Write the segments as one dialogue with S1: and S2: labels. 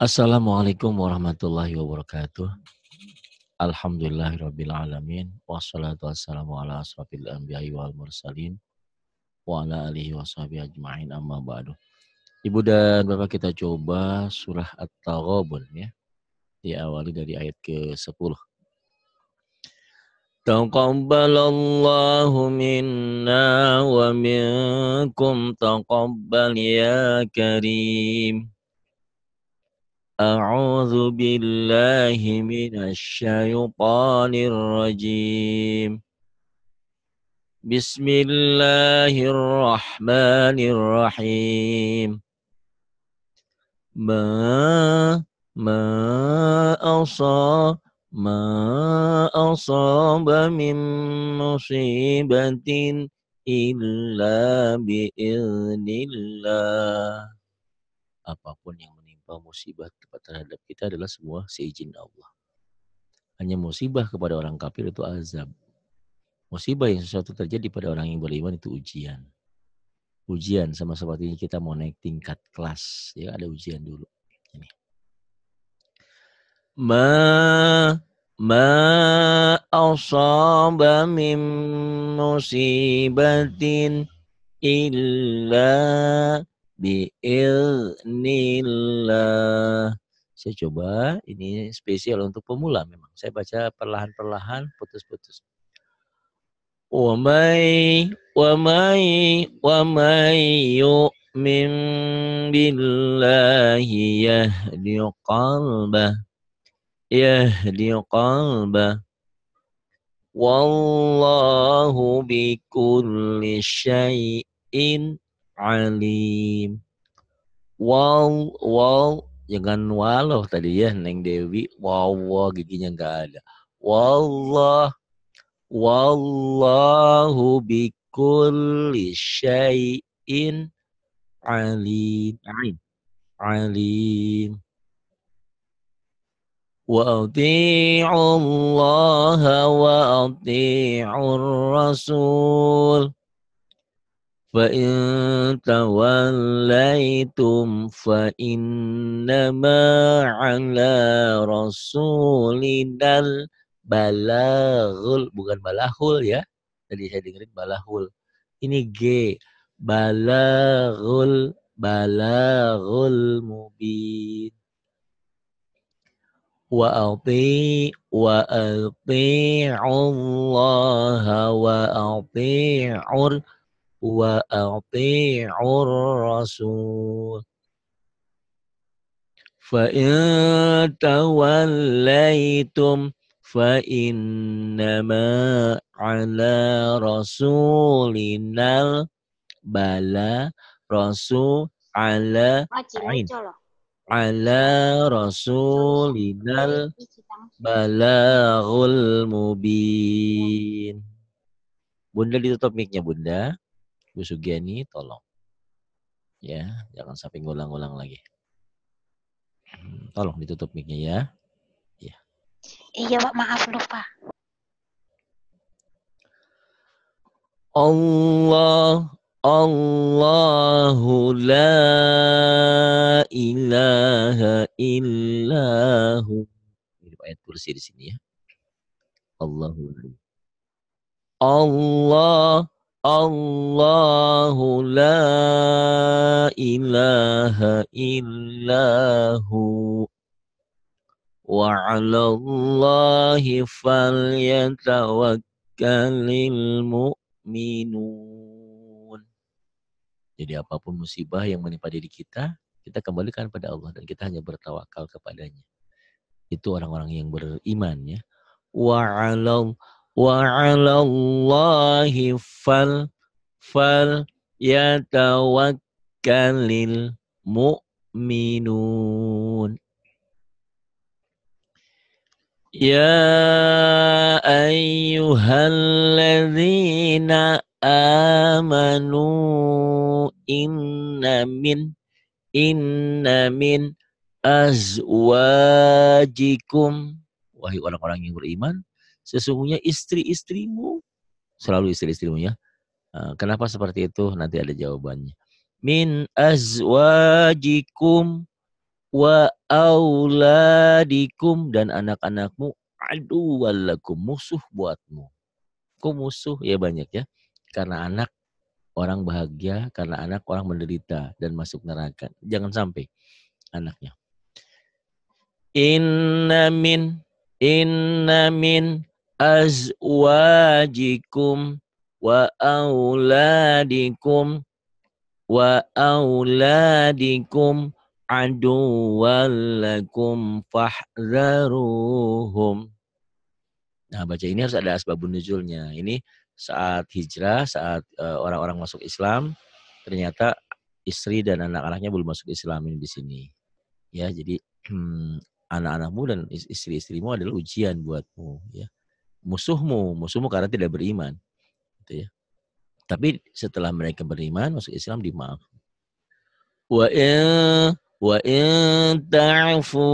S1: Assalamualaikum warahmatullahi wabarakatuh. Alhamdulillahirabbil alamin wassalatu wassalamu ala asrafil anbiya'i wal mursalin wa ala alihi washabi ajmain amma ba'du. Ibu dan Bapak kita coba surah At-Taghabun ya. Diawali dari ayat ke-10. تقبل الله منا ومنكم تقبل يا كريم أعوذ بالله من الشيطان الرجيم بسم الله الرحمن الرحيم ما ما أصاب ما أصاب من مصيبة إلا بإذن الله apapun yang musibah terhadap kita adalah semua seizin Allah. Hanya musibah kepada orang kafir itu azab. Musibah yang sesuatu terjadi pada orang yang beriman itu ujian. Ujian sama ini kita mau naik tingkat kelas, ya ada ujian dulu. Ini. Ma ma asaba min musibatin illa biiznillah. Saya coba, ini spesial untuk pemula memang. Saya baca perlahan-perlahan, putus-putus. Wamai, wamai, wamai yu'min billahi yahdi qalbah. Yahdi qalbah. Wallahu bikulli syai'in alim. Wow, wow, jangan walau tadi ya Neng Dewi. Wow, wow giginya nggak ada. Wallah, wallahu bikulli syai'in alim. Alim. Alim. وأطيعوا الله وأطيعوا الرسول فإن توليتم فإنما على رسولنا balahul bukan balahul ya tadi saya dengerin balahul ini G balahul balahul mubin wa ati wa ati Allah wa ati'ur wa ati'ur rasul fa in tawallaitum fa innama ala rasulinal bala rasul ala ain ala rasulinal balaghul mubin Bunda ditutup mic-nya Bunda. Bu Sugeni tolong. Ya, jangan sampai ngulang-ulang lagi. Hmm, tolong ditutup mic-nya ya. ya.
S2: Iya, Pak, maaf lupa.
S3: Allah Allahu la
S1: ilaha illahu. Ini ayat kursi di sini ya. Allahu Allah Allahu la ilaha illahu wa fal falyatawakkalil mu'minun. Jadi apapun musibah yang menimpa diri kita, kita kembalikan pada Allah dan kita hanya bertawakal kepadanya. Itu orang-orang yang beriman ya. Wa Allahi وعلى الله فل فل يتوكل المؤمنون يا أيها الذين آمنوا إن من إن من azwajikum wahai orang-orang yang beriman Sesungguhnya istri-istrimu, selalu istri-istrimu ya. Eh, kenapa seperti itu? Nanti ada jawabannya. Min azwajikum wa auladikum dan anak-anakmu aduwallakum musuh buatmu. Kok musuh? Ya banyak ya. Karena anak orang bahagia, karena anak orang menderita dan masuk neraka. Jangan sampai anaknya. Inna min, inna min azwajikum wa auladikum wa auladikum aduwwan fahzaruhum. Nah, baca ini harus ada asbabun nuzulnya. Ini saat hijrah, saat e, orang-orang uh, masuk Islam, ternyata istri dan anak-anaknya belum masuk Islam ini di sini. Ya, jadi hmm, anak-anakmu dan istri-istrimu adalah ujian buatmu, ya musuhmu, musuhmu karena tidak beriman. Gitu ya. Tapi setelah mereka beriman masuk Islam dimaaf. Wa in wa in ta'fu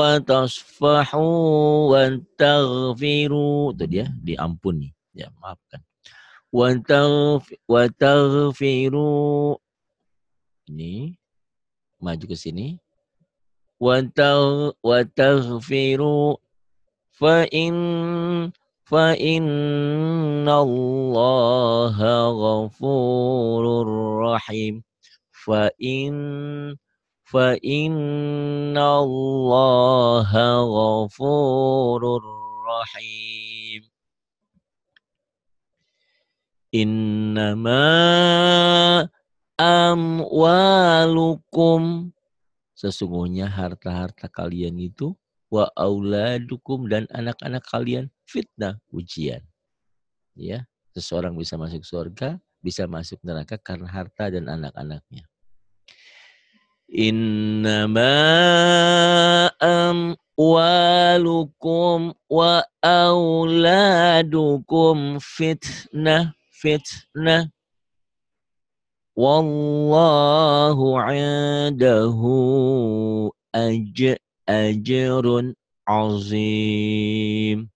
S1: wa tasfahu wa taghfiru itu dia diampuni, ya maafkan. Wa wa taghfiru ini maju ke sini. Wa taghfiru fa in فإن الله غفور رحيم فإن فإن الله غفور
S3: رحيم
S1: إنما amwalukum sesungguhnya harta-harta kalian itu wa auladukum dan anak-anak kalian fitnah ujian. Ya, seseorang bisa masuk surga, bisa masuk neraka karena harta dan anak-anaknya. Innama amwalukum wa auladukum fitnah fitnah Wallahu indahu ajr أجر عظيم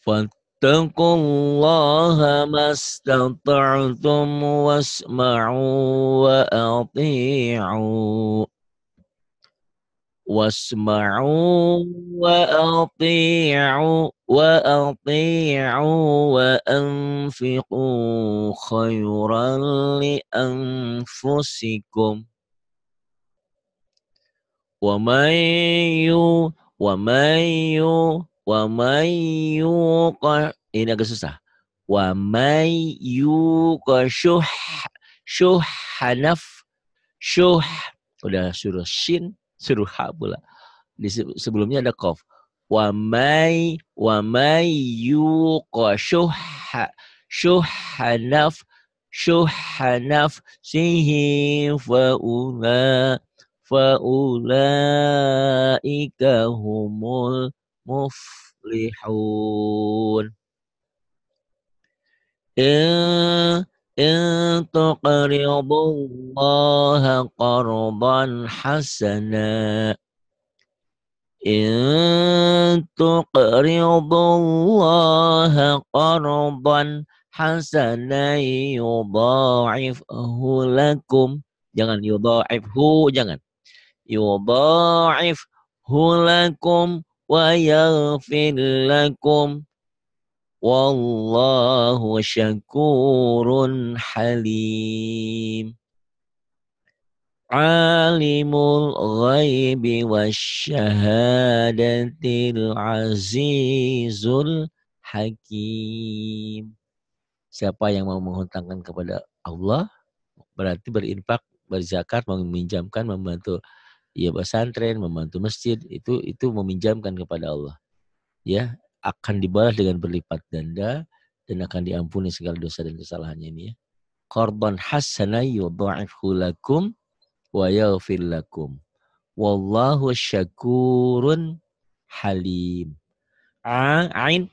S1: فاتقوا الله ما استطعتم واسمعوا وأطيعوا واسمعوا وأطيعوا وأطيعوا وأنفقوا خيرا لأنفسكم ومن يو ومن يو ومن يوق ini agak susah ومن يوق شح شح نف شح udah suruh shin suruh ha pula di sebelumnya ada kof ومن ومن يوق شح شح نف شح نفسه فأولئك فأولئك هم المفلحون إن, إن تقرضوا الله قرضا حسنا إن تقرضوا الله قرضا حسنا يضاعفه لكم jangan يضاعفه jangan yudha'if hulakum wa yaghfir lakum wallahu syakurun halim alimul ghaibi wasyahadatil azizul hakim. Siapa yang mau menghutangkan kepada Allah berarti berinfak, berzakat, meminjamkan, membantu ya pesantren, membantu masjid itu itu meminjamkan kepada Allah. Ya, akan dibalas dengan berlipat ganda dan akan diampuni segala dosa dan kesalahannya ini ya. Korban wa yudha'ifhu lakum wa yaghfir lakum. Wallahu syakurun halim. A'in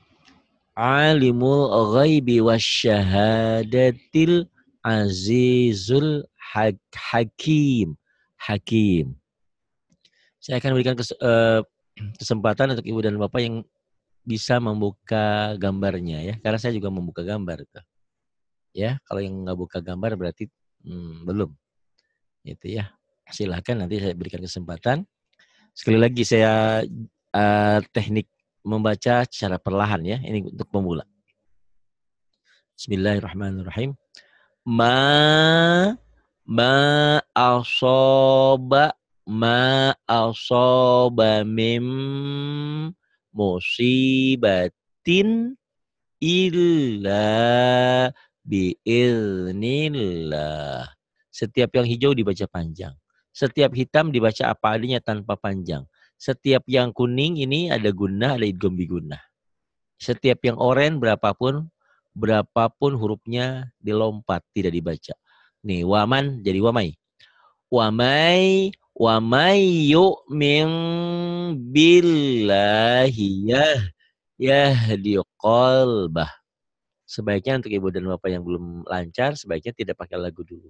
S1: alimul ghaibi wasyahadatil azizul hakim. Hakim. Saya akan berikan kes, uh, kesempatan untuk ibu dan bapak yang bisa membuka gambarnya ya, karena saya juga membuka gambar itu. Ya, kalau yang nggak buka gambar berarti hmm, belum. Itu ya. Silahkan nanti saya berikan kesempatan. Sekali lagi saya uh, teknik membaca secara perlahan ya, ini untuk pemula. Bismillahirrahmanirrahim. Ma ma asoba ma asaba mim musibatin illa biiznillah. Setiap yang hijau dibaca panjang. Setiap hitam dibaca apa adanya tanpa panjang. Setiap yang kuning ini ada guna, ada idgom biguna. Setiap yang oranye berapapun, berapapun hurufnya dilompat, tidak dibaca. Nih, waman jadi wamai. Wamai wa may yu'min billahi yahdi qalbah. Sebaiknya untuk ibu dan bapak yang belum lancar, sebaiknya tidak pakai lagu dulu.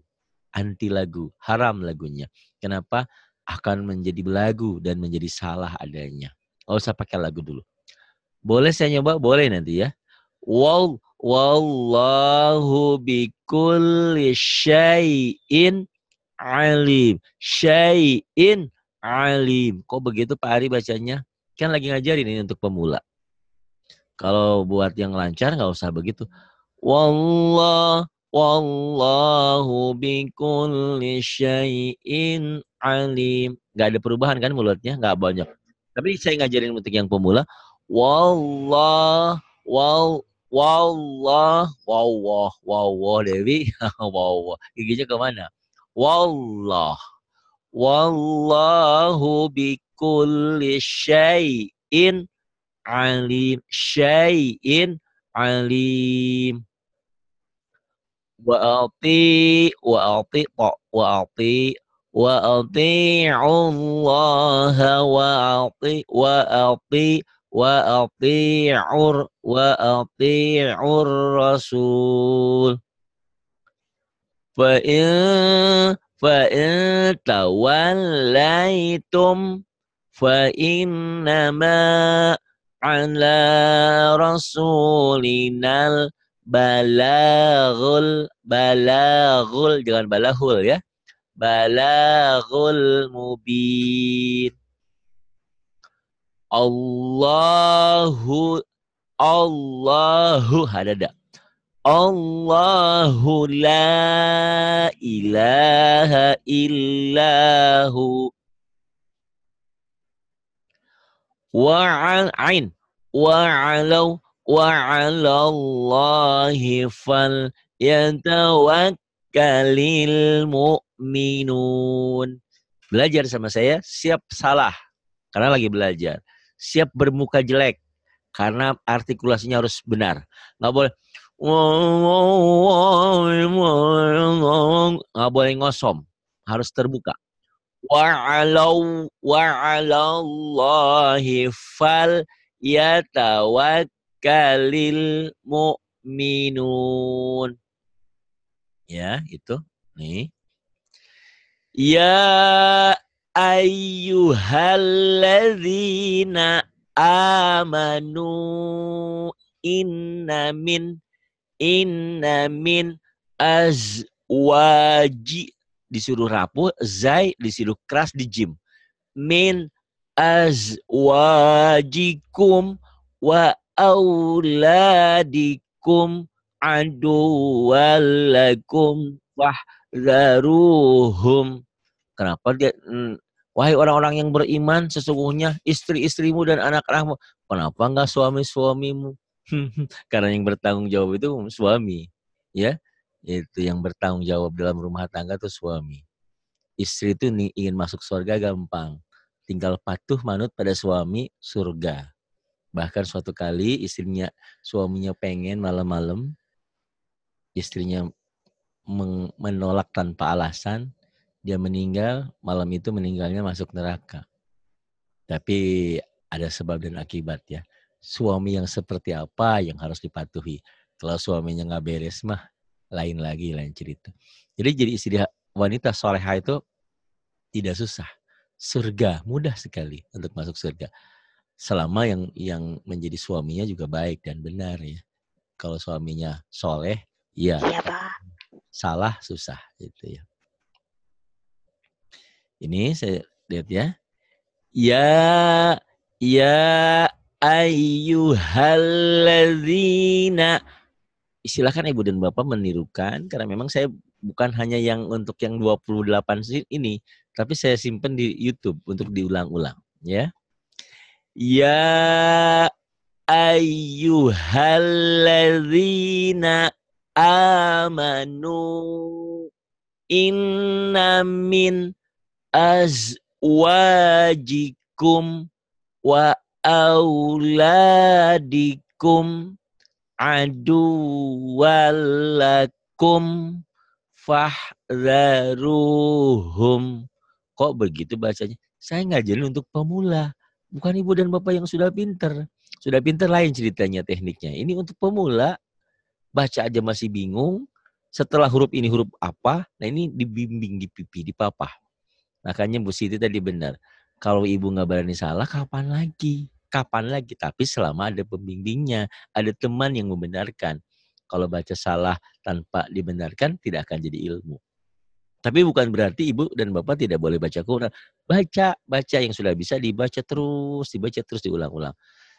S1: Anti lagu, haram lagunya. Kenapa? Akan menjadi lagu dan menjadi salah adanya. Gak usah pakai lagu dulu. Boleh saya nyoba? Boleh nanti ya. wallahu bikulli syai'in alim. Syai'in alim. Kok begitu Pak Ari bacanya? Kan lagi ngajarin ini untuk pemula. Kalau buat yang lancar nggak usah begitu. Wallah wallahu bikulli syai'in alim. Gak ada perubahan kan mulutnya? Gak banyak. Tapi saya ngajarin untuk yang pemula. Wallah wal wallah wow, wow, Dewi wow, giginya kemana والله والله بكل شيء عليم شيء عليم وأطيع وأطيع وأطيع وأطيع الله وأطيع وأطيع وأطيع وأطيع الرسول فإن فإن توليتم فإنما على رسولنا balagul balagul jangan balahul ya balagul mubin Allahu Allahu hadada Allahu la ilaha illahu wa wa wa ala Allahi fal yatawakkalil mu'minun belajar sama saya siap salah karena lagi belajar siap bermuka jelek karena artikulasinya harus benar nggak boleh nggak boleh ngosom harus terbuka wa'alau wa'alallahi fal yatawakkalil mu'minun ya itu nih ya ayyuhalladzina amanu inna min Inna min azwaji disuruh rapuh, zai disuruh keras di jim. Min azwajikum wa auladikum walakum wahzaruhum. Kenapa dia mm, wahai orang-orang yang beriman sesungguhnya istri-istrimu dan anak-anakmu. Kenapa enggak suami-suamimu? Karena yang bertanggung jawab itu suami, ya. Itu yang bertanggung jawab dalam rumah tangga itu suami. Istri itu ingin masuk surga gampang. Tinggal patuh manut pada suami surga. Bahkan suatu kali istrinya suaminya pengen malam-malam istrinya menolak tanpa alasan, dia meninggal, malam itu meninggalnya masuk neraka. Tapi ada sebab dan akibat ya suami yang seperti apa yang harus dipatuhi. Kalau suaminya nggak beres mah lain lagi lain cerita. Jadi jadi istri wanita soleha itu tidak susah. Surga mudah sekali untuk masuk surga. Selama yang yang menjadi suaminya juga baik dan benar ya. Kalau suaminya soleh, ya. Iya, Pak. Salah susah gitu ya. Ini saya lihat ya. Ya, ya ayyuhalladzina silakan Ibu dan Bapak menirukan karena memang saya bukan hanya yang untuk yang 28 ini tapi saya simpan di YouTube untuk diulang-ulang ya. Ya ayyuhalladzina amanu inna min azwajikum wa auladikum aduwalakum fahzaruhum. Kok begitu bahasanya? Saya ngajarin untuk pemula, bukan ibu dan bapak yang sudah pinter. Sudah pinter lain ceritanya tekniknya. Ini untuk pemula, baca aja masih bingung. Setelah huruf ini huruf apa? Nah ini dibimbing di pipi, di papa. Makanya Bu Siti tadi benar. Kalau ibu nggak berani salah, kapan lagi? Kapan lagi? Tapi selama ada pembimbingnya, ada teman yang membenarkan. Kalau baca salah tanpa dibenarkan, tidak akan jadi ilmu. Tapi bukan berarti ibu dan bapak tidak boleh baca Quran. Baca, baca yang sudah bisa dibaca terus, dibaca terus diulang-ulang.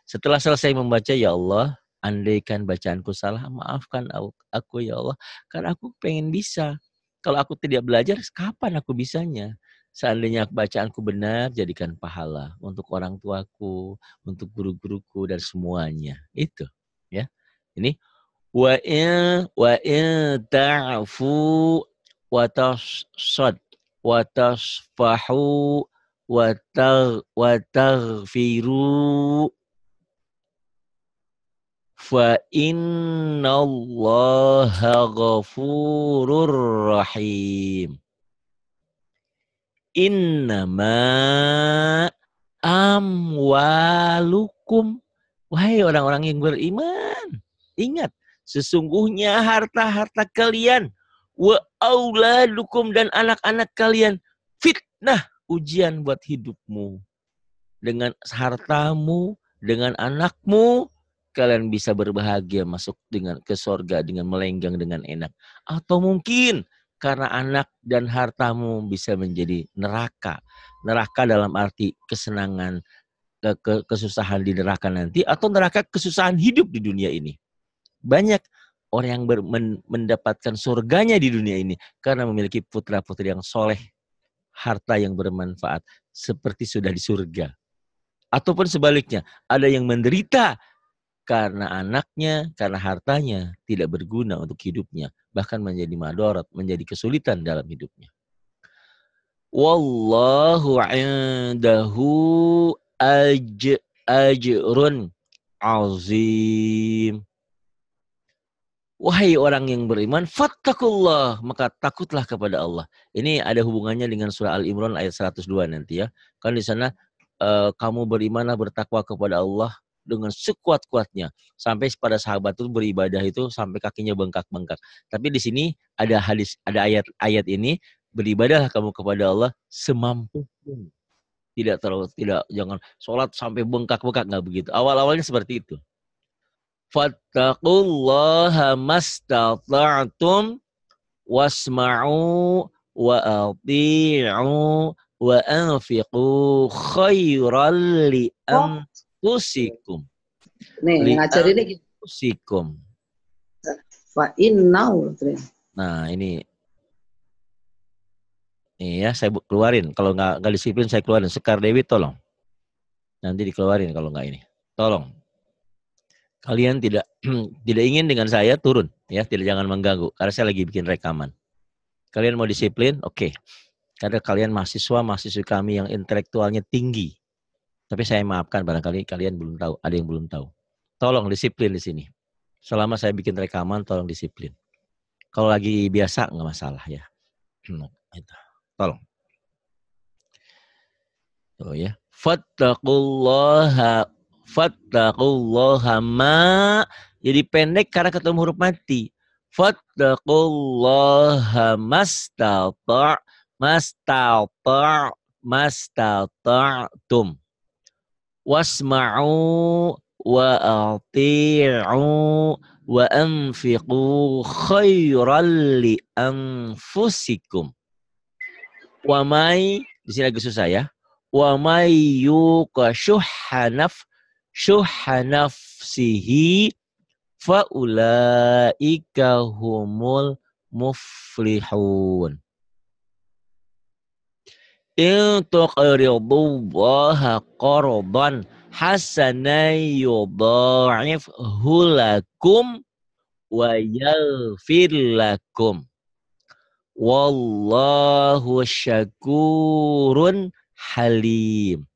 S1: Setelah selesai membaca, ya Allah, andaikan bacaanku salah, maafkan aku ya Allah, karena aku pengen bisa. Kalau aku tidak belajar, kapan aku bisanya? Seandainya bacaanku benar, jadikan pahala untuk orang tuaku, untuk guru-guruku dan semuanya. Itu, ya. Ini wa in wa in ta'fu wa tasad wa tasfahu wa tag wa tagfiru fa innallaha ghafurur rahim innama amwalukum. Wahai orang-orang yang beriman, ingat sesungguhnya harta-harta kalian wa auladukum dan anak-anak kalian fitnah ujian buat hidupmu. Dengan hartamu, dengan anakmu, kalian bisa berbahagia masuk dengan ke sorga dengan melenggang dengan enak. Atau mungkin karena anak dan hartamu bisa menjadi neraka. Neraka dalam arti kesenangan, ke, ke, kesusahan di neraka nanti, atau neraka kesusahan hidup di dunia ini. Banyak orang yang men, mendapatkan surganya di dunia ini karena memiliki putra-putri yang soleh, harta yang bermanfaat, seperti sudah di surga. Ataupun sebaliknya, ada yang menderita karena anaknya, karena hartanya tidak berguna untuk hidupnya, bahkan menjadi madorat, menjadi kesulitan dalam hidupnya. Wallahu indahu aj ajrun azim. Wahai orang yang beriman, fattakullah, maka takutlah kepada Allah. Ini ada hubungannya dengan surah Al-Imran ayat 102 nanti ya. Kan di sana eh, kamu berimanlah bertakwa kepada Allah dengan sekuat-kuatnya sampai pada sahabat itu beribadah itu sampai kakinya bengkak-bengkak. Tapi di sini ada hadis ada ayat-ayat ini beribadahlah kamu kepada Allah semampu, Tidak terlalu tidak jangan sholat sampai bengkak-bengkak nggak begitu. Awal-awalnya seperti itu. Fattaqullaha mastata'tum wasma'u wa ati'u wa anfiqu khairan li anfusikum.
S4: Nih, ini gitu.
S1: Anfusikum.
S4: Fa innau.
S1: Nah, ini Iya, saya keluarin. Kalau nggak nggak disiplin saya keluarin. Sekar Dewi tolong. Nanti dikeluarin kalau nggak ini. Tolong. Kalian tidak tidak ingin dengan saya turun, ya tidak jangan mengganggu. Karena saya lagi bikin rekaman. Kalian mau disiplin, oke. Okay. Karena kalian mahasiswa mahasiswa kami yang intelektualnya tinggi, tapi saya maafkan barangkali kalian belum tahu, ada yang belum tahu. Tolong disiplin di sini. Selama saya bikin rekaman, tolong disiplin. Kalau lagi biasa nggak masalah ya. Hmm, tolong. Tuh ya. Fattakullaha. fattaqullaha ma jadi pendek karena ketemu huruf mati. Fattakullaha mastata' mastata' Tum wasma'u wa ati'u wa anfiqu khairan li anfusikum. Wa mai di sini agak susah ya. Wa may yuqa syuhanaf syuhanafsihi fa ulaika humul muflihun. In tuqridu Allah qardan hasanan yudha'ifhu lakum wa yaghfir lakum. Wallahu syakurun halim.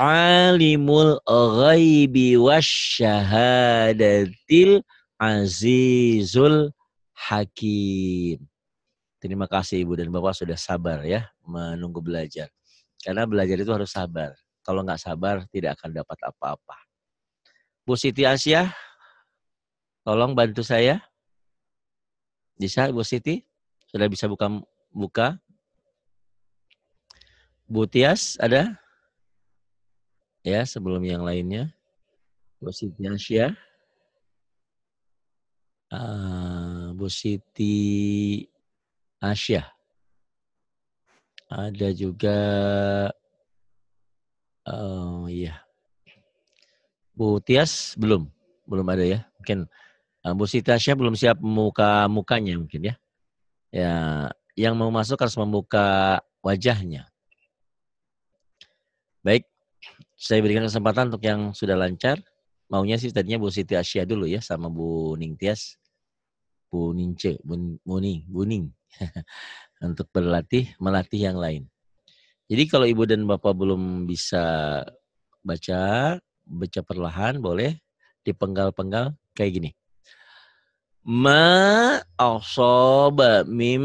S1: Alimul ghaibi wasyahadatil azizul hakim. Terima kasih Ibu dan Bapak sudah sabar ya menunggu belajar. Karena belajar itu harus sabar. Kalau nggak sabar, tidak akan dapat apa-apa. Bu Siti Asia, tolong bantu saya. Bisa, Bu Siti? Sudah bisa buka muka? Bu Tias, ada? Ya, sebelum yang lainnya. Bu Siti Asia. Uh, ah, Bu Siti Asia. Ada juga oh iya. Bu Tias belum, belum ada ya. Mungkin eh, Bu Sitasya belum siap muka mukanya mungkin ya. Ya, yang mau masuk harus membuka wajahnya. Baik, saya berikan kesempatan untuk yang sudah lancar. Maunya sih tadinya Bu Siti Asia dulu ya sama Bu Ning Tias. Bu Nince, Bu, Bu Ning, Bu Ning. untuk berlatih melatih yang lain. Jadi kalau ibu dan bapak belum bisa baca, baca perlahan boleh dipenggal-penggal kayak gini. Ma asoba mim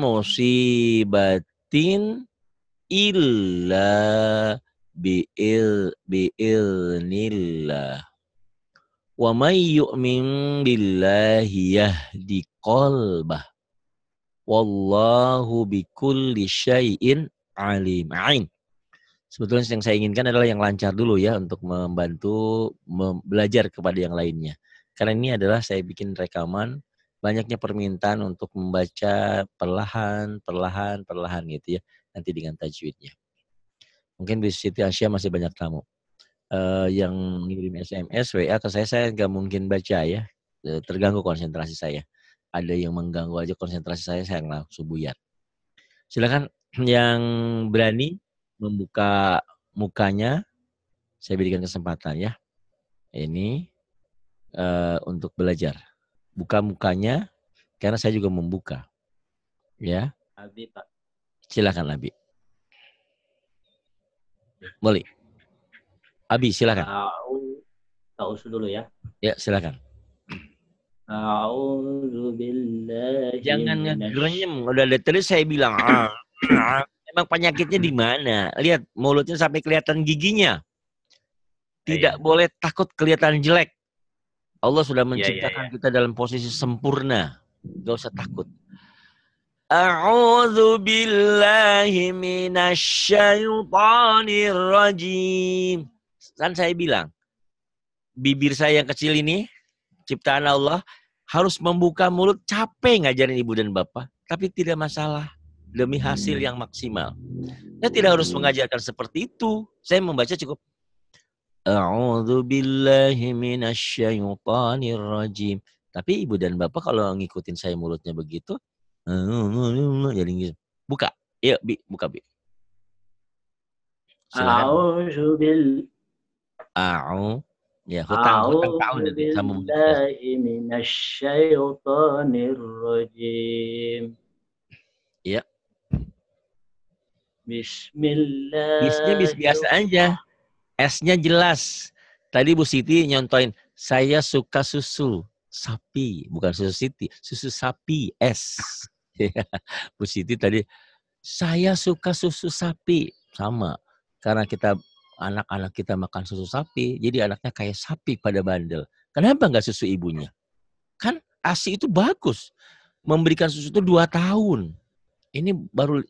S1: musibatin illa bi'il bi'ilnillah wa may yu'min billahi yahdi qalbah Wallahu bikulli syai'in alim. Ain. Sebetulnya yang saya inginkan adalah yang lancar dulu ya untuk membantu belajar kepada yang lainnya. Karena ini adalah saya bikin rekaman banyaknya permintaan untuk membaca perlahan, perlahan, perlahan gitu ya. Nanti dengan tajwidnya. Mungkin di Siti Asia masih banyak tamu. Uh, yang ngirim SMS, WA ke saya, saya nggak mungkin baca ya. Eh, terganggu konsentrasi saya ada yang mengganggu aja konsentrasi saya, saya langsung buyar. Silakan yang berani membuka mukanya, saya berikan kesempatan ya. Ini uh, untuk belajar. Buka mukanya, karena saya juga membuka. Ya. Abi, Pak. Silakan Abi. Boleh. Abi, silakan.
S3: Tahu dulu ya.
S1: Ya, silakan.
S3: Jangan ngegrenyem. Udah literally
S1: tadi saya bilang, ah, ah. emang penyakitnya di mana? Lihat mulutnya sampai kelihatan giginya. Tidak ya, ya. boleh takut kelihatan jelek. Allah sudah iya, iya, menciptakan ya, kita dalam posisi sempurna. Gak usah takut. A'udzu billahi minasyaitonir rajim. Kan saya bilang, bibir saya yang kecil ini ciptaan Allah harus membuka mulut capek ngajarin ibu dan bapak, tapi tidak masalah demi hasil hmm. yang maksimal. Saya tidak harus mengajarkan seperti itu. Saya membaca cukup. A'udzu billahi minasyaitonir rajim. Tapi ibu dan bapak kalau ngikutin saya mulutnya begitu, jadi Buka. Yuk, iya, Bi, buka, Bi.
S3: A'udzu billahi
S1: Ya, hutang, hutang tahun nanti sama
S3: ya. Bismillahirrahmanirrahim. Ya. Bismillah. Bisnya bis biasa
S1: aja. S-nya jelas. Tadi Bu Siti nyontoin, saya suka susu sapi, bukan susu Siti, susu sapi S. Ya. Bu Siti tadi, saya suka susu sapi. Sama, karena kita anak-anak kita makan susu sapi, jadi anaknya kayak sapi pada bandel. Kenapa nggak susu ibunya? Kan ASI itu bagus. Memberikan susu itu dua tahun. Ini baru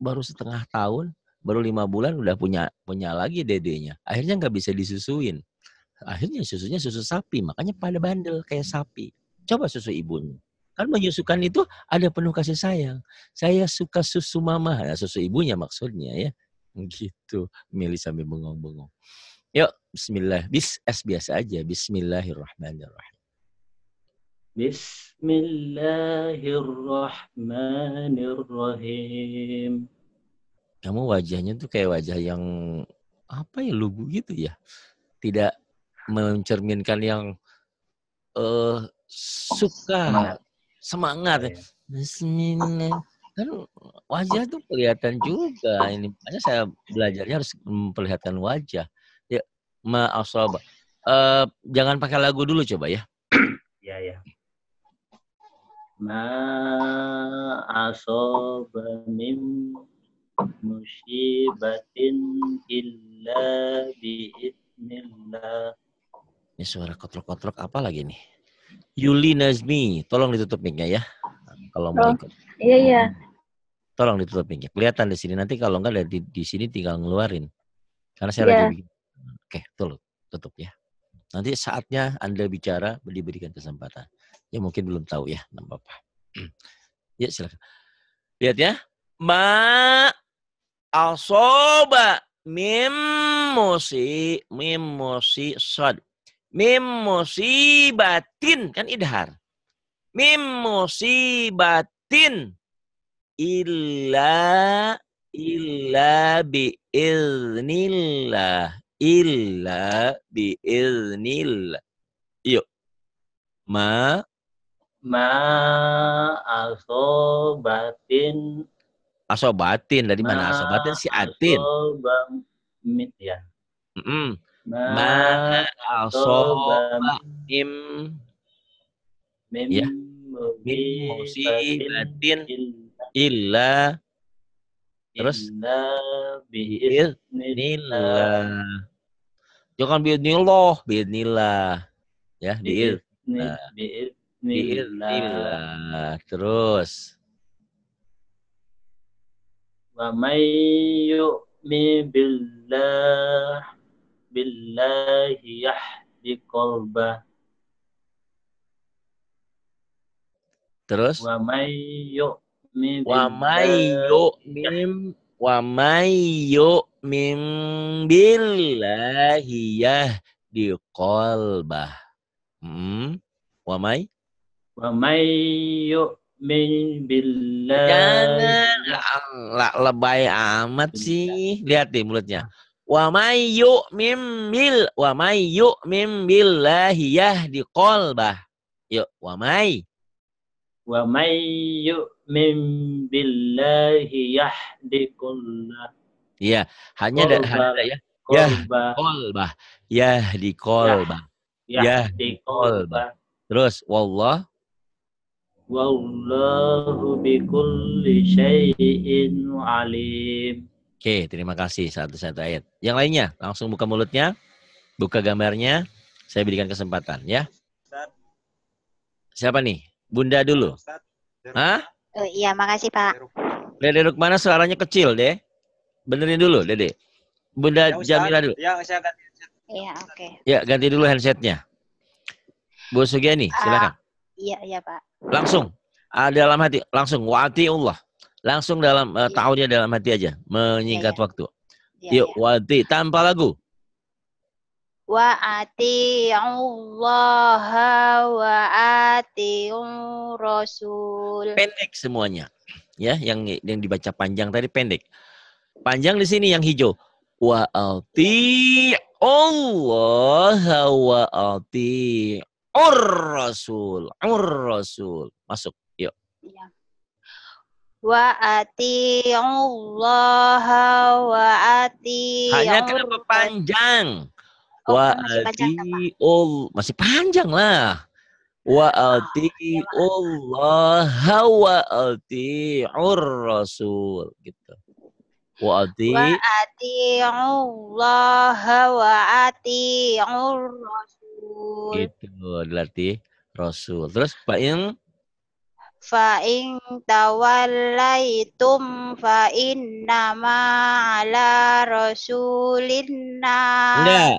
S1: baru setengah tahun, baru lima bulan udah punya punya lagi dedenya. Akhirnya nggak bisa disusuin. Akhirnya susunya susu sapi, makanya pada bandel kayak sapi. Coba susu ibunya. Kan menyusukan itu ada penuh kasih sayang. Saya suka susu mama, nah, susu ibunya maksudnya ya. Gitu, milih sambil bengong-bengong. Yuk, bismillah. Bis es biasa aja. Bismillahirrahmanirrahim.
S3: Bismillahirrahmanirrahim.
S1: Kamu wajahnya tuh kayak wajah yang apa ya lugu gitu ya. Tidak mencerminkan yang eh uh, suka semangat. Iya. Bismillah kan wajah tuh kelihatan juga ini makanya saya belajarnya harus memperlihatkan wajah ya ma asaba uh, eh, jangan pakai lagu dulu coba ya
S3: ya ya ma asaba mim musibatin illa biidnillah
S1: ini suara kotrok-kotrok apa lagi nih Yuli Nazmi tolong ditutup mic ya, ya kalau mau ikut Iya iya. Tolong ditutup pinggir. Ya. Kelihatan di sini nanti kalau enggak di, di sini tinggal ngeluarin. Karena saya yeah. lagi iya. bikin. Oke, tutup, tutup ya. Nanti saatnya Anda bicara diberikan kesempatan. Ya mungkin belum tahu ya, nggak apa-apa. ya, silakan. Lihat ya. Ma asoba mim musi mim musi sod mim musibatin kan idhar mim musibat tin illa illa biiznillah illa biiznillah yuk ma
S3: ma asobatin
S1: asobatin dari ma mana asobatin si atin
S3: mit ya mm -mm. ma, ma asobamim mim ya mausi musibatin
S1: illa terus
S3: biidnillah
S1: jangan biidnillah biidnillah ya
S3: biiznillah biiznillah
S1: terus
S3: wa may yu'min billah billahi yahdi qalbah
S1: Terus? Wa may
S3: yu'min Wa may mim
S1: Wa may yu'min billahi yahdi qalbah. Hmm. Wa may? Wa may yu'min billahi. Jangan la, lebay amat sih. Lihat di mulutnya. Wa may yu'min bil wa may yu'min billahi yahdi qalbah. Yuk, wa may
S3: wa may yu'min billahi yahdi kullah
S1: iya hanya ada ya
S3: ya kolbah
S1: ya di kolbah
S3: ya, ya, ya di kolbah
S1: terus wallah
S3: wallahu bi kulli syai'in alim
S1: Oke, terima kasih satu-satu ayat. Yang lainnya, langsung buka mulutnya, buka gambarnya, saya berikan kesempatan ya. Siapa nih? Bunda dulu. Hah?
S2: Oh, iya, makasih Pak.
S1: Dede Rukmana suaranya kecil deh. Benerin dulu, Dede. Bunda ya, Jamila dulu.
S2: Ya, saya ganti. Iya, oke. Okay.
S1: Ya, ganti dulu handsetnya. Bu Sugiani, ah, silakan. Uh,
S2: iya, iya Pak.
S1: Langsung. Uh, dalam hati, langsung. Wati Allah. Langsung dalam uh, eh, iya. tahunnya dalam hati aja. Menyingkat ya, ya. waktu. Ya, Yuk, iya. wati tanpa lagu
S2: wa Allah wa ati'ur rasul. Pendek
S1: semuanya. Ya, yang yang dibaca panjang tadi pendek. Panjang di sini yang hijau. Wa Allah wa ati'ur rasul. Ur rasul. Masuk, yuk. Ya.
S2: Wa Allah wa ati Hanya kenapa
S1: panjang? wa alti ul masih panjang lah. Wa allah iya, wa ur rasul gitu. Wa
S2: allah wa ur rasul.
S1: Gitu berarti rasul. Terus fa'in
S2: fa'in tawallaitum nama ala rasulina.
S1: Enggak.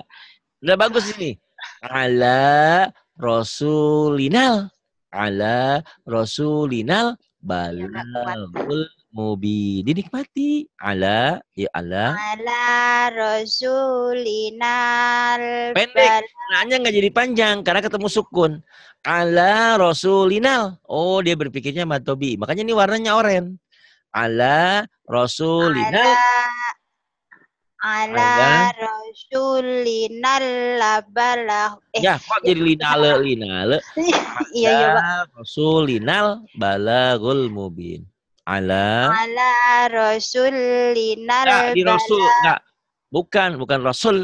S1: Udah bagus ini. Ala rasulinal. Ala rasulinal iya, balagul mubi. Dinikmati. Ala ya ala.
S2: Ala rasulinal. Pendek.
S1: Nanya nggak jadi panjang karena ketemu sukun. Ala rasulinal. Oh dia berpikirnya matobi. Makanya ini warnanya oranye. Ala rasulinal. Ala
S2: ala rasulina balah eh, ya kok jadi linale linale iya iya pak
S1: rasulinal balagul mubin ala
S2: ala rasulina nah, di rasul enggak
S1: bukan bukan rasul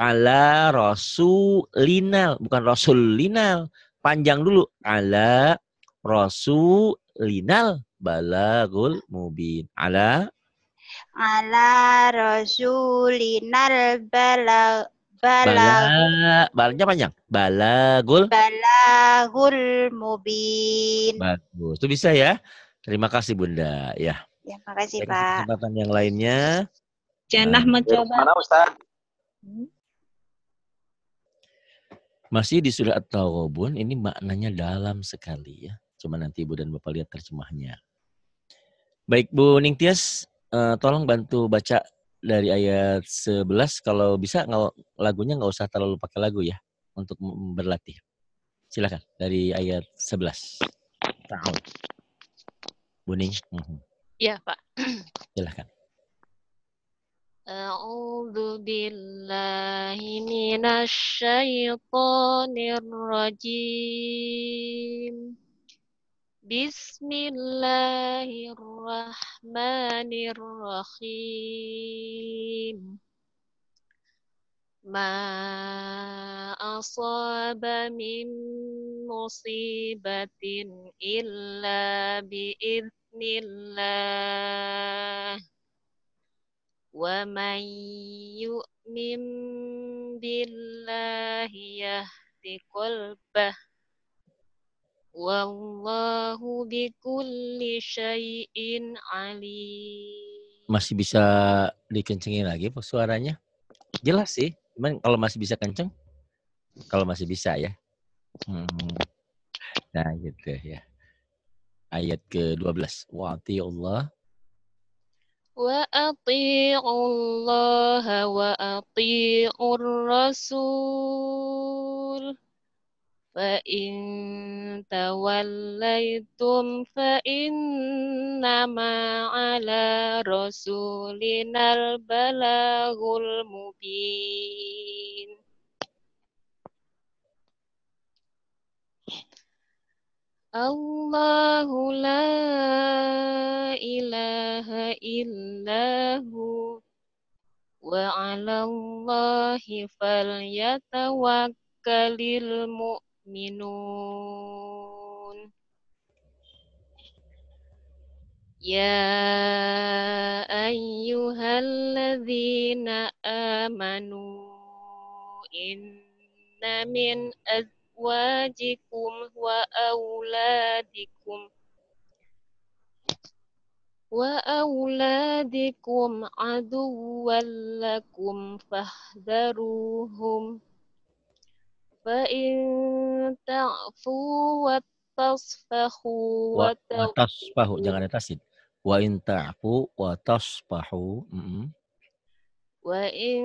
S1: ala rasulinal bukan rasulinal panjang dulu ala rasulinal balagul mubin ala
S2: ala rasulinal balag balag
S1: balanya panjang balagul
S2: balagul mubin
S1: bagus itu bisa ya terima kasih bunda ya
S2: ya makasih pak
S1: kesempatan yang lainnya
S2: Janah mencoba mana Ustaz hmm?
S1: masih di surah Taubun ini maknanya dalam sekali ya cuma nanti ibu dan bapak lihat terjemahnya baik Bu Ningtyas uh, tolong bantu baca dari ayat 11 kalau bisa nggak lagunya nggak usah terlalu pakai lagu ya untuk berlatih. Silakan dari ayat 11. Tahu. Buning. Mhm.
S5: Iya, Pak. Silakan. A'udzu billahi minasy syaithanir rajim. Bismillahirrahmanirrahim Ma asaba min musibatin illa bi'idhnillah Wa man yu'min billahi yahdi kulbah Wallahu bikulli syai'in alim.
S1: Masih bisa dikencengin lagi suaranya? Jelas sih. Cuman kalau masih bisa kenceng, kalau masih bisa ya. Hmm. Nah gitu ya. Ayat ke-12. Wa'ati Allah
S5: Allah wa وأطيعوا Rasul فإن توليتم فإنما على رسولنا البلاغ المبين الله لا إله إلا هو وعلى الله فليتوكل المؤمنين يؤمنون يا أيها الذين آمنوا إن من أزواجكم وأولادكم وأولادكم عدوا لكم فاحذروهم فإن تعفوا watasfahu watasfahu jangan
S1: ada tasid wa in ta'fu wa tasfahu
S5: wa in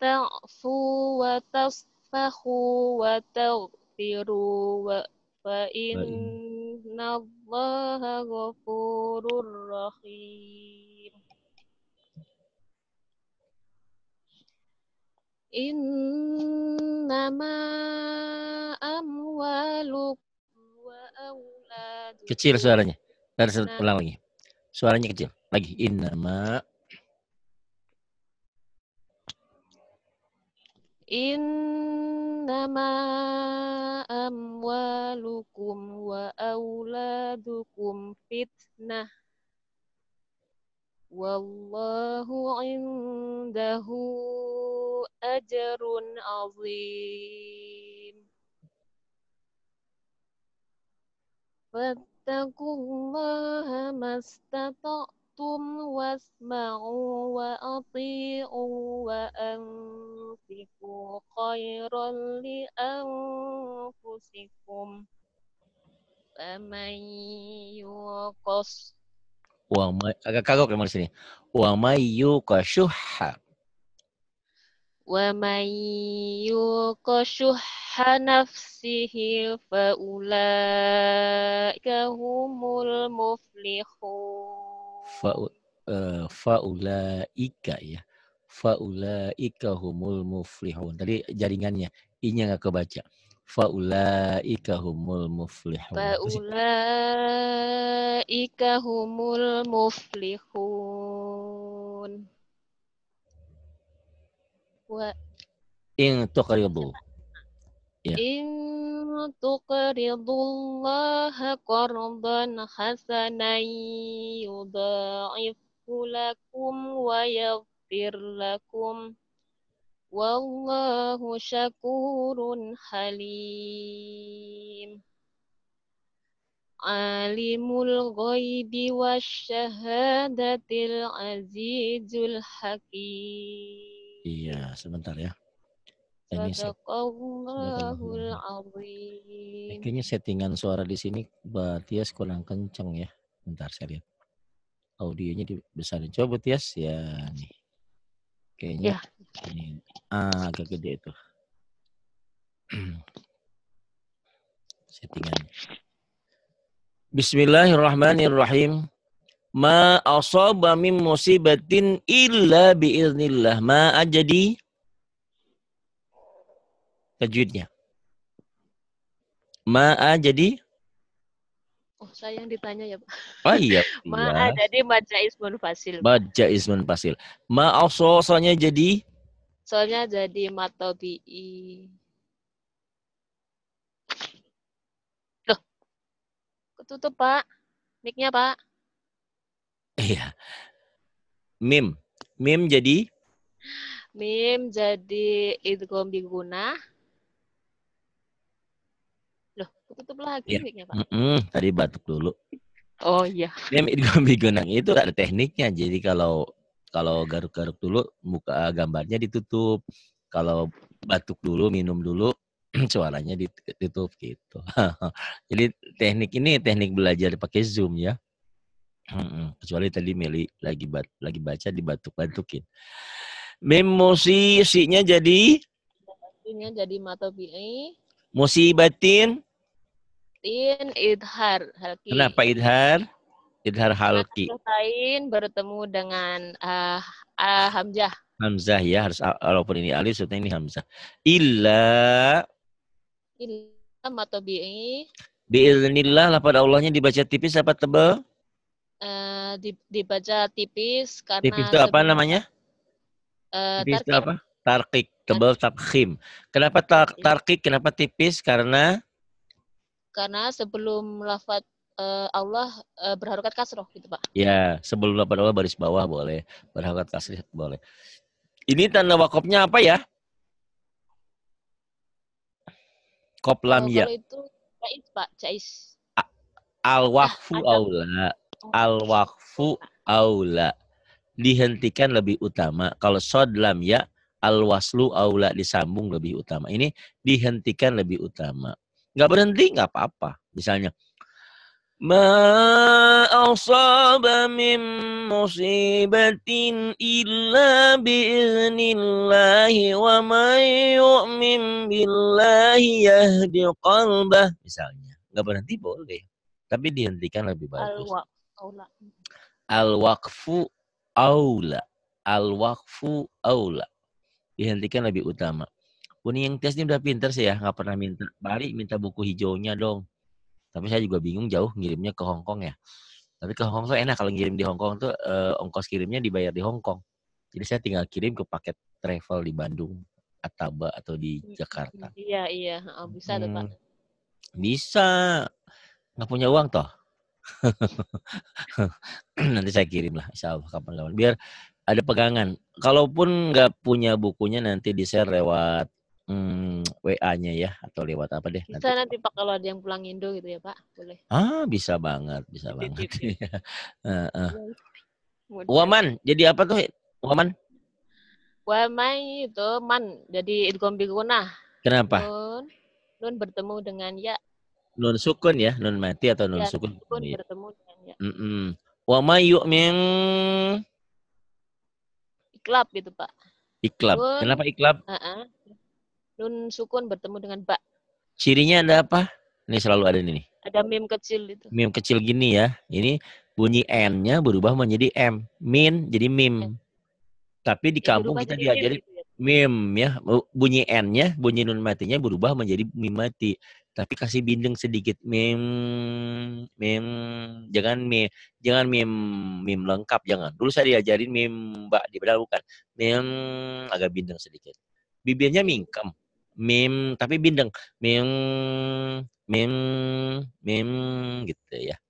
S5: ta'fu wa tasfahu wa taghfiru wa fa inna allaha ghafurur rahim Innama wa
S1: Kecil suaranya. Dari ulang lagi. Suaranya kecil. Lagi. Innama
S5: Innama amwalukum wa auladukum fitnah. Wallahu indahu ajrun azim. Fattakullaha mastata'tum wasma'u wa ati'u wa anfiku khairan li anfusikum
S1: wa agak kagok emang di sini wa may yuqashuha
S5: wa may yuqashuha nafsihi
S1: fa ulaika
S5: humul muflihun
S1: fa uh, fa ulaika ya fa ulaika humul muflihun tadi jaringannya yang nggak kebaca faulaika humul muflihun.
S5: Faulaika humul muflihun. Wa
S1: in tuqridu.
S5: Ya. In tuqridullaha qardan hasanan yudha'ifu lakum wa yaghfir lakum. Wallahu syakurun halim. Alimul ghaibi syahadatil azizul hakim.
S1: Iya, sebentar ya.
S5: Sadaqallahul azim.
S1: Kayaknya settingan suara di sini Batias kurang kenceng ya. Bentar saya lihat. Audionya dibesarin. Coba Tias ya nih. Kayaknya ya. Ini ah, agak gede itu. Settingan. Bismillahirrahmanirrahim. Ma asaba min musibatin illa biiznillah. Ma ajadi tajwidnya. Ma ajadi
S5: Oh, saya yang ditanya ya, Pak.
S1: Oh iya. Ma
S5: ajadi maja ismun fasil.
S1: Baca ismun fasil. Ma asosanya jadi
S5: Soalnya jadi mata BI. E. Loh, ketutup Pak. miknya Pak.
S1: Iya. Mim. Mim jadi?
S5: Mim jadi itu idgham diguna. Loh, ketutup lagi ya. mic Pak.
S1: Mm -mm, tadi batuk dulu. Oh iya. Mim idgham diguna itu ada tekniknya. Jadi kalau kalau garuk-garuk dulu muka gambarnya ditutup. Kalau batuk dulu minum dulu suaranya ditutup gitu. Jadi teknik ini teknik belajar pakai Zoom ya. Kecuali tadi Meli lagi bat, lagi baca dibatuk-batukin. Memosi sihnya jadi
S5: Mosinya jadi mata bi'i.
S1: Mosi batin.
S5: Tin idhar. Kenapa
S1: idhar? Idhar Halki.
S5: Lain bertemu dengan uh, uh, Hamzah.
S1: Hamzah ya harus walaupun ini alif sebetulnya ini Hamzah. Illa
S5: illa atau bi
S1: lah pada Allahnya dibaca tipis apa tebal?
S5: Uh, dibaca tipis karena tipis itu apa namanya? Uh, tipis itu apa?
S1: Tarkik, tebal takhim. Kenapa tar tarkik? Kenapa tipis? Karena
S5: karena sebelum lafadz uh, Allah uh, berharokat kasroh gitu pak?
S1: Ya sebelum lapan Allah baris bawah boleh berharokat kasroh boleh. Ini tanda wakopnya apa ya? Koplam ya.
S4: itu
S5: cais pak cais.
S1: Al wakfu ah, aula. Oh. Al wakfu aula. Dihentikan lebih utama. Kalau sodlam ya al waslu aula disambung lebih utama. Ini dihentikan lebih utama. Nggak berhenti nggak apa-apa. Misalnya ما أصاب من مصيبة إلا بإذن الله ومن يؤمن بالله يهدي قلبه misalnya nggak berhenti boleh tapi dihentikan lebih bagus al waqfu aula al waqfu aula dihentikan lebih utama Kuning yang tes ini udah pinter sih ya nggak pernah minta balik minta buku hijaunya dong tapi saya juga bingung jauh ngirimnya ke Hong Kong ya. Tapi ke Hong Kong tuh enak kalau ngirim di Hong Kong tuh eh, ongkos kirimnya dibayar di Hong Kong. Jadi saya tinggal kirim ke paket travel di Bandung, Ataba atau di hmm, Jakarta.
S5: Iya iya, bisa hmm, tuh Pak. Hmm,
S1: bisa. Nggak punya uang toh? Nanti saya kirim lah, insya Allah kapan-kapan. Biar ada pegangan. Kalaupun nggak punya bukunya nanti di share lewat hmm, WA-nya ya atau lewat apa deh? Bisa nanti,
S5: nanti Pak kalau ada yang pulang Indo gitu ya Pak, boleh.
S1: Ah bisa banget, bisa banget. uh, Waman, jadi apa tuh Waman?
S5: Waman itu man, jadi idgham biguna. Kenapa? Nun, nun bertemu dengan ya.
S1: Nun sukun ya, nun mati atau nun ya, sukun? Nun sukun ya. bertemu dengan ya. Mm -mm. Wama ming
S5: iklab gitu Pak.
S1: Iklab. Kenapa iklab?
S5: Uh -uh Nun sukun bertemu dengan ba.
S1: Cirinya ada apa? Ini selalu ada ini.
S5: Ada mim kecil itu.
S1: Mim kecil gini ya. Ini bunyi n-nya berubah menjadi m. Min jadi mim. Iya. Tapi di iya, kampung kita diajari mim ya. ya. Bunyi n-nya, bunyi nun matinya berubah menjadi mim mati. Tapi kasih bindeng sedikit mim mim jangan mim jangan mim mim lengkap jangan. Dulu saya diajarin mim mbak di bukan. Mim agak bindeng sedikit. Bibirnya mingkem mim tapi bindeng mim mim mim gitu ya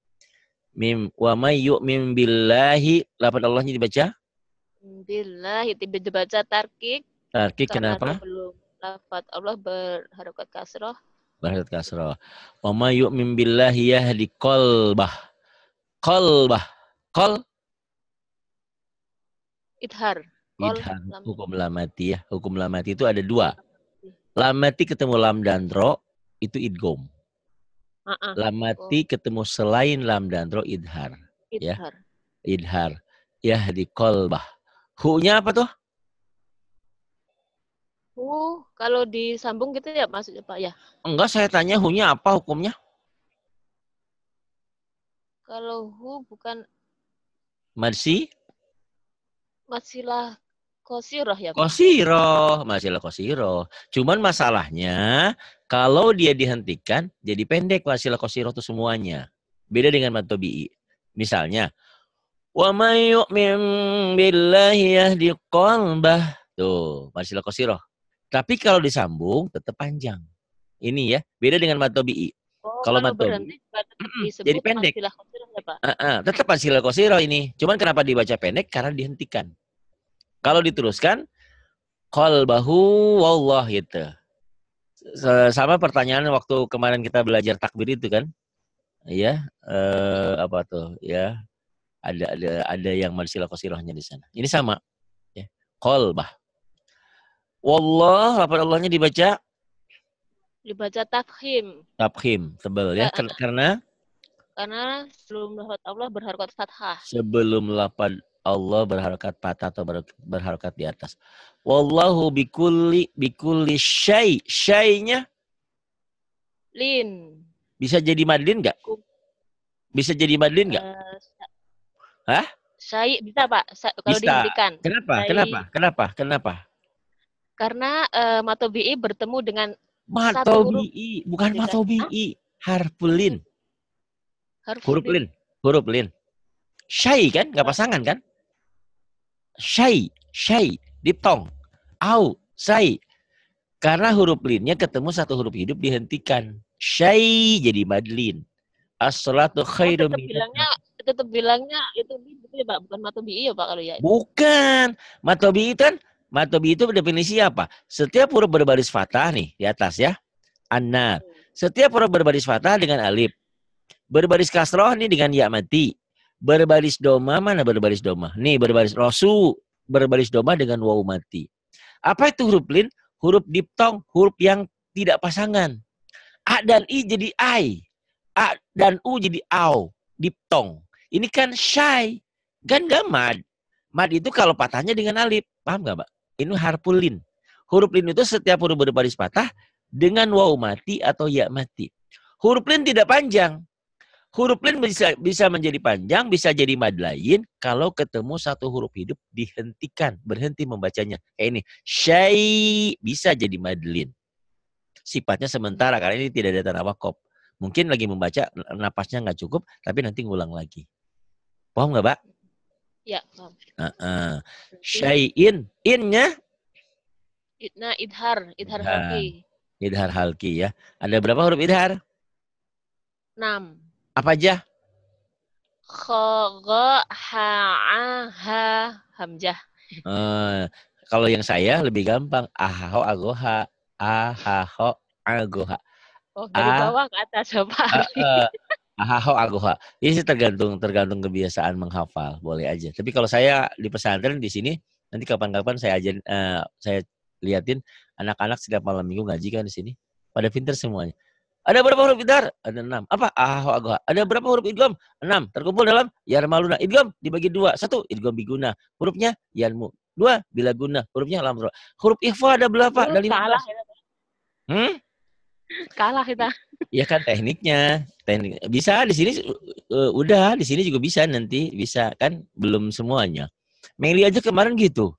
S1: mim wa may yu'min billahi lafal Allahnya dibaca
S5: billahi tidak dibaca tarkik
S1: tarkik kenapa
S5: belum lafat Allah berharokat kasroh
S1: berharokat kasroh wa may yu'min billahi yahdi qalbah qalbah qal idhar Idhar, hukum lamati ya. Hukum lamati itu ada dua. Lamati ketemu lam dan ro itu idgom.
S3: Lamati oh.
S1: ketemu selain lam dan ro idhar. Ya. Idhar. Ya. di kolbah. hu apa tuh?
S5: Hu, kalau disambung gitu ya maksudnya Pak ya?
S1: Enggak, saya tanya hunya apa hukumnya?
S5: Kalau hu bukan Masih? Masihlah Kosiroh ya. Pak? Kosiroh,
S1: kosiroh. Cuman masalahnya kalau dia dihentikan jadi pendek masihlah kosiroh itu semuanya. Beda dengan matobi'i. Misalnya, wa mayyuk yu'min billahi yahdi qalbah. Tuh, masihlah kosiroh. Tapi kalau disambung tetap panjang. Ini ya, beda dengan matobi'i.
S5: Oh, kalau matobi'i jadi pendek. Ya, Pak? Uh
S1: -uh, tetap masihlah kosiroh ini. Cuman kenapa dibaca pendek? Karena dihentikan. Kalau diteruskan kol bahu, wallah gitu. Sama pertanyaan waktu kemarin kita belajar takbir itu kan. Iya, eh, apa tuh? Ya. Ada ada ada yang mansilah kosirahnya di sana. Ini sama. Ya. bah. Wallah, apa Allahnya dibaca?
S5: Dibaca takhim.
S1: Takhim tebal ya. Karena
S5: karena sebelum lapan Allah berharokat fathah.
S1: Sebelum lapan. Allah berharokat patah atau berharokat di atas. Wallahu bikulli bikulli syai. Syainya?
S5: Lin.
S1: Bisa jadi madlin nggak? Bisa jadi madlin nggak?
S5: Uh, Hah? Syai bisa Pak. Sa kalau bisa. dihentikan. Kenapa? Syai... Kenapa?
S1: Kenapa? Kenapa?
S5: Karena uh, eh, matobi bertemu dengan matobi
S1: bukan matobi harfulin.
S5: Harpulin. Huruf lin.
S1: Huruf lin. Syai kan? Nggak pasangan kan? syai, syai, diptong, au, syai. Karena huruf linnya ketemu satu huruf hidup dihentikan. Syai jadi madlin. As-salatu oh, khairum tetap bilangnya
S5: tetap bilangnya itu bi, gitu ya, Pak, bukan matobi ya Pak kalau ya. Itu.
S1: Bukan. Matobi itu kan matobi itu definisi apa? Setiap huruf berbaris fatah nih di atas ya. Anna. Hmm. Setiap huruf berbaris fatah dengan alif. Berbaris kasroh nih dengan ya mati berbaris doma mana berbaris doma? Nih berbaris rosu berbaris doma dengan waumati mati. Apa itu huruf lin? Huruf diptong, huruf yang tidak pasangan. A dan i jadi ai. A dan u jadi au, diptong. Ini kan syai, kan gak mad. Mad itu kalau patahnya dengan alif. Paham gak, Pak? Ini harful lin. Huruf lin itu setiap huruf berbaris patah dengan waumati mati atau ya mati. Huruf lin tidak panjang. Huruf lain bisa, bisa menjadi panjang, bisa jadi mad lain kalau ketemu satu huruf hidup dihentikan, berhenti membacanya. Kayak ini, syai bisa jadi madlin. Sifatnya sementara karena ini tidak ada tanah wakop. Mungkin lagi membaca napasnya nggak cukup, tapi nanti ngulang lagi. Paham nggak, Pak? Ya, paham. Uh -uh. Syai'in, innya?
S5: Nah, idhar, idhar halki.
S1: Idhar halki ya. Ada berapa huruf idhar? Enam. Apa aja?
S5: Kho, go, ha, a, ha, hamjah.
S1: Uh, eh, kalau yang saya lebih gampang. Ahaho, agoha. Ahaho, agoha.
S5: Oh, dari ah. bawah ke atas
S1: apa? ahaho, agoha. Ini iya sih tergantung tergantung kebiasaan menghafal. Boleh aja. Tapi kalau saya di pesantren di sini, nanti kapan-kapan saya ajarin, uh, eh, saya liatin anak-anak setiap malam minggu ngaji kan di sini. Pada pinter semuanya ada berapa huruf idhar? Ada enam. Apa? Aho agoha. Ada berapa huruf idgham? Enam. Terkumpul dalam yarmaluna. Idgham dibagi dua. Satu, idgham biguna. Hurufnya yanmu. Dua, bila guna. Hurufnya lam Huruf ifa ada
S6: berapa? Ada lima. Kalah. Hmm? Kalah kita.
S1: Ya kan tekniknya. Teknik. Bisa di sini uh, udah, di sini juga bisa nanti bisa kan belum semuanya. Meli aja kemarin gitu.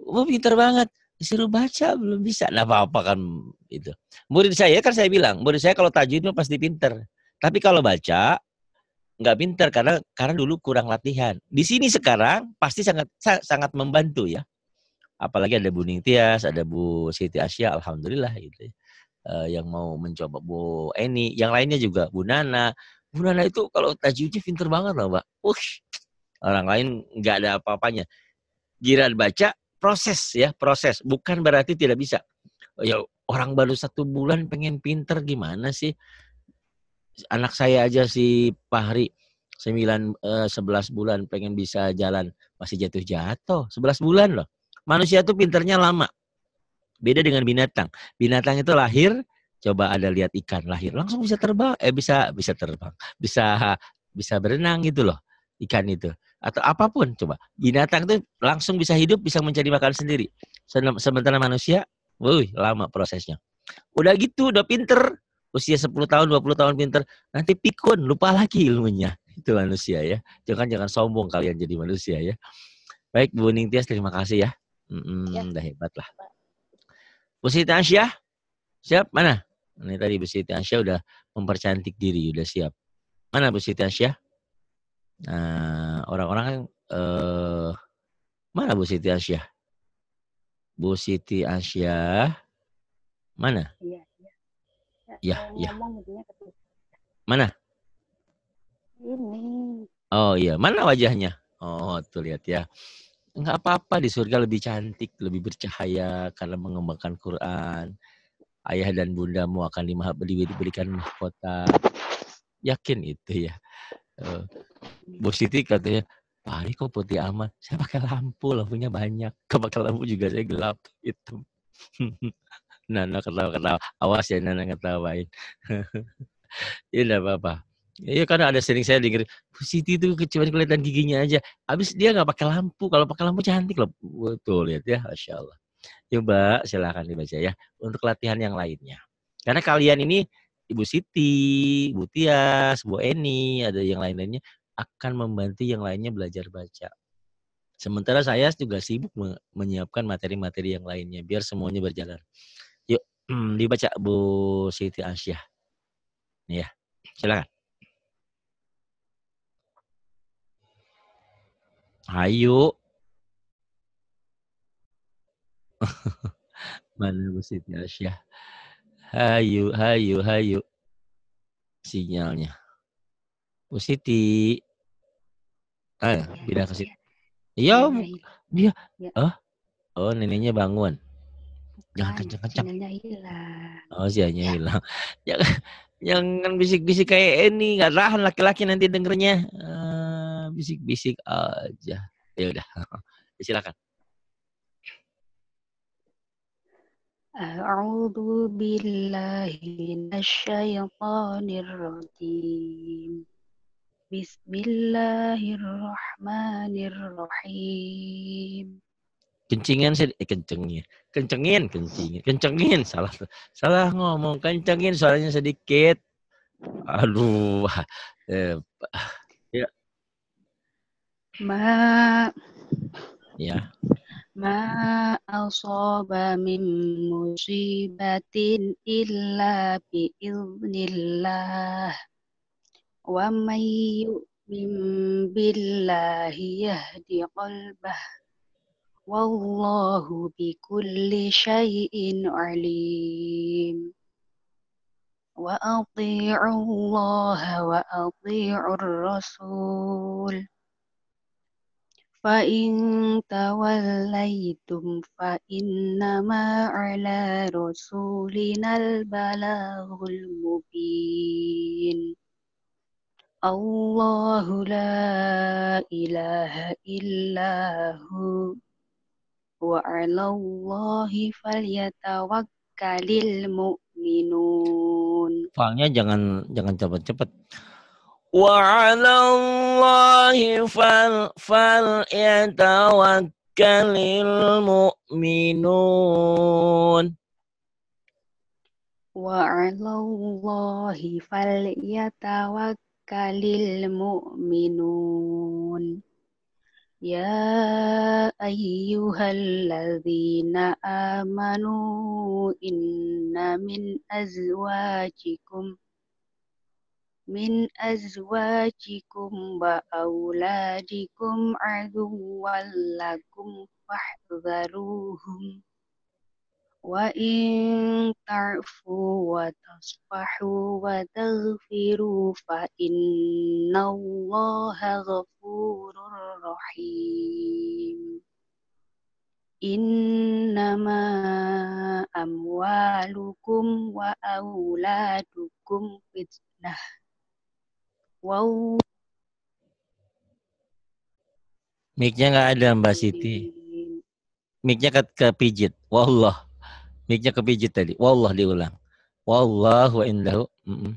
S1: Wah pintar banget disuruh baca belum bisa. Nah, apa-apa kan itu. Murid saya kan saya bilang, murid saya kalau tajwid pasti pinter. Tapi kalau baca nggak pinter karena karena dulu kurang latihan. Di sini sekarang pasti sangat sangat membantu ya. Apalagi ada Bu Ningtias, ada Bu Siti Asia, alhamdulillah gitu. Uh, yang mau mencoba Bu Eni, yang lainnya juga Bu Nana. Bu Nana itu kalau tajwidnya pinter banget loh, Mbak. Ush, orang lain nggak ada apa-apanya. Giran baca proses ya proses bukan berarti tidak bisa ya orang baru satu bulan pengen pinter gimana sih anak saya aja si Fahri 9 eh, sebelas 11 bulan pengen bisa jalan masih jatuh-jatuh 11 bulan loh manusia tuh pinternya lama beda dengan binatang binatang itu lahir coba ada lihat ikan lahir langsung bisa terbang eh bisa bisa terbang bisa bisa berenang gitu loh ikan itu atau apapun coba binatang itu langsung bisa hidup bisa mencari makan sendiri sementara manusia wuih lama prosesnya udah gitu udah pinter usia 10 tahun 20 tahun pinter nanti pikun lupa lagi ilmunya itu manusia ya jangan jangan sombong kalian jadi manusia ya baik Bu Ning Tias terima kasih ya mm ya. udah hebat lah Bu Siti Asia siap mana ini tadi Bu Siti Asia udah mempercantik diri udah siap mana Bu Siti Asia nah orang-orang kan uh, mana Bu Siti Asia? Bu Siti Asia mana?
S4: Iya, iya. Ya, iya, iya. Mana? Ini.
S1: Oh iya, mana wajahnya? Oh, tuh lihat ya. Enggak apa-apa di surga lebih cantik, lebih bercahaya karena mengembangkan Quran. Ayah dan bundamu akan diberikan mahkota. Yakin itu ya. Bu Siti katanya, Pak Ali kok putih amat? Saya pakai lampu, lampunya banyak. Kau pakai lampu juga saya gelap, hitam. Gitu. Nana ketawa-ketawa. Awas ya Nana ketawain. ya enggak apa-apa. Iya karena ada sering saya dengar, Bu Siti itu cuma kelihatan giginya aja. Habis dia nggak pakai lampu. Kalau pakai lampu cantik loh. Betul lihat ya, Masya Allah. Coba silahkan dibaca ya untuk latihan yang lainnya. Karena kalian ini Ibu Siti, Ibu Tias, Bu Eni, ada yang lain-lainnya akan membantu yang lainnya belajar baca. Sementara saya juga sibuk menyiapkan materi-materi yang lainnya biar semuanya berjalan. Yuk dibaca Bu Siti Asyah. Ya, silakan. Ayo, Mana Bu Siti Asyah? Hayu, hayu, hayu. Sinyalnya. Bu Siti. Ah, iya, pindah ke situ. Iya, dia. Oh, iya. iya. oh neneknya bangun. Jangan kencang-kencang. Oh, sianya ya. hilang. Jangan jangan bisik-bisik kayak ini, Gak tahan laki-laki nanti dengernya. Ah, bisik-bisik aja. Ya udah. Silakan.
S4: أعوذ بالله من الشيطان الرجيم بسم الله الرحمن الرحيم
S1: kencingan sih eh, kencengin kencengin kencengin kencengin salah salah ngomong kencengin suaranya sedikit aduh eh, ya
S4: ma ya ما أصاب من مصيبة إلا بإذن الله ومن يؤمن بالله يهد قلبه والله بكل شيء عليم وأطيعوا الله وأطيعوا الرسول فإن توليتم فإنما على رسولنا البلاغ المبين الله لا إله إلا هو وعلى الله فليتوكل المؤمنون.
S1: Fangnya jangan jangan cepat-cepat. وعلى الله فليتوكل المؤمنون
S4: وعلى الله فليتوكل المؤمنون يا أيها الذين آمنوا إن من أزواجكم من أزواجكم وأولادكم عدوا لكم فاحذروهم وإن تعفوا وتصفحوا وتغفروا فإن الله غفور رحيم إنما أموالكم وأولادكم فتنة Wow.
S1: miknya nya nggak ada Mbak iya. Siti. Mic-nya ke pijit. Wallah. Mic-nya pijit tadi. Wallah diulang. Wallah wa indahu. Mm -mm.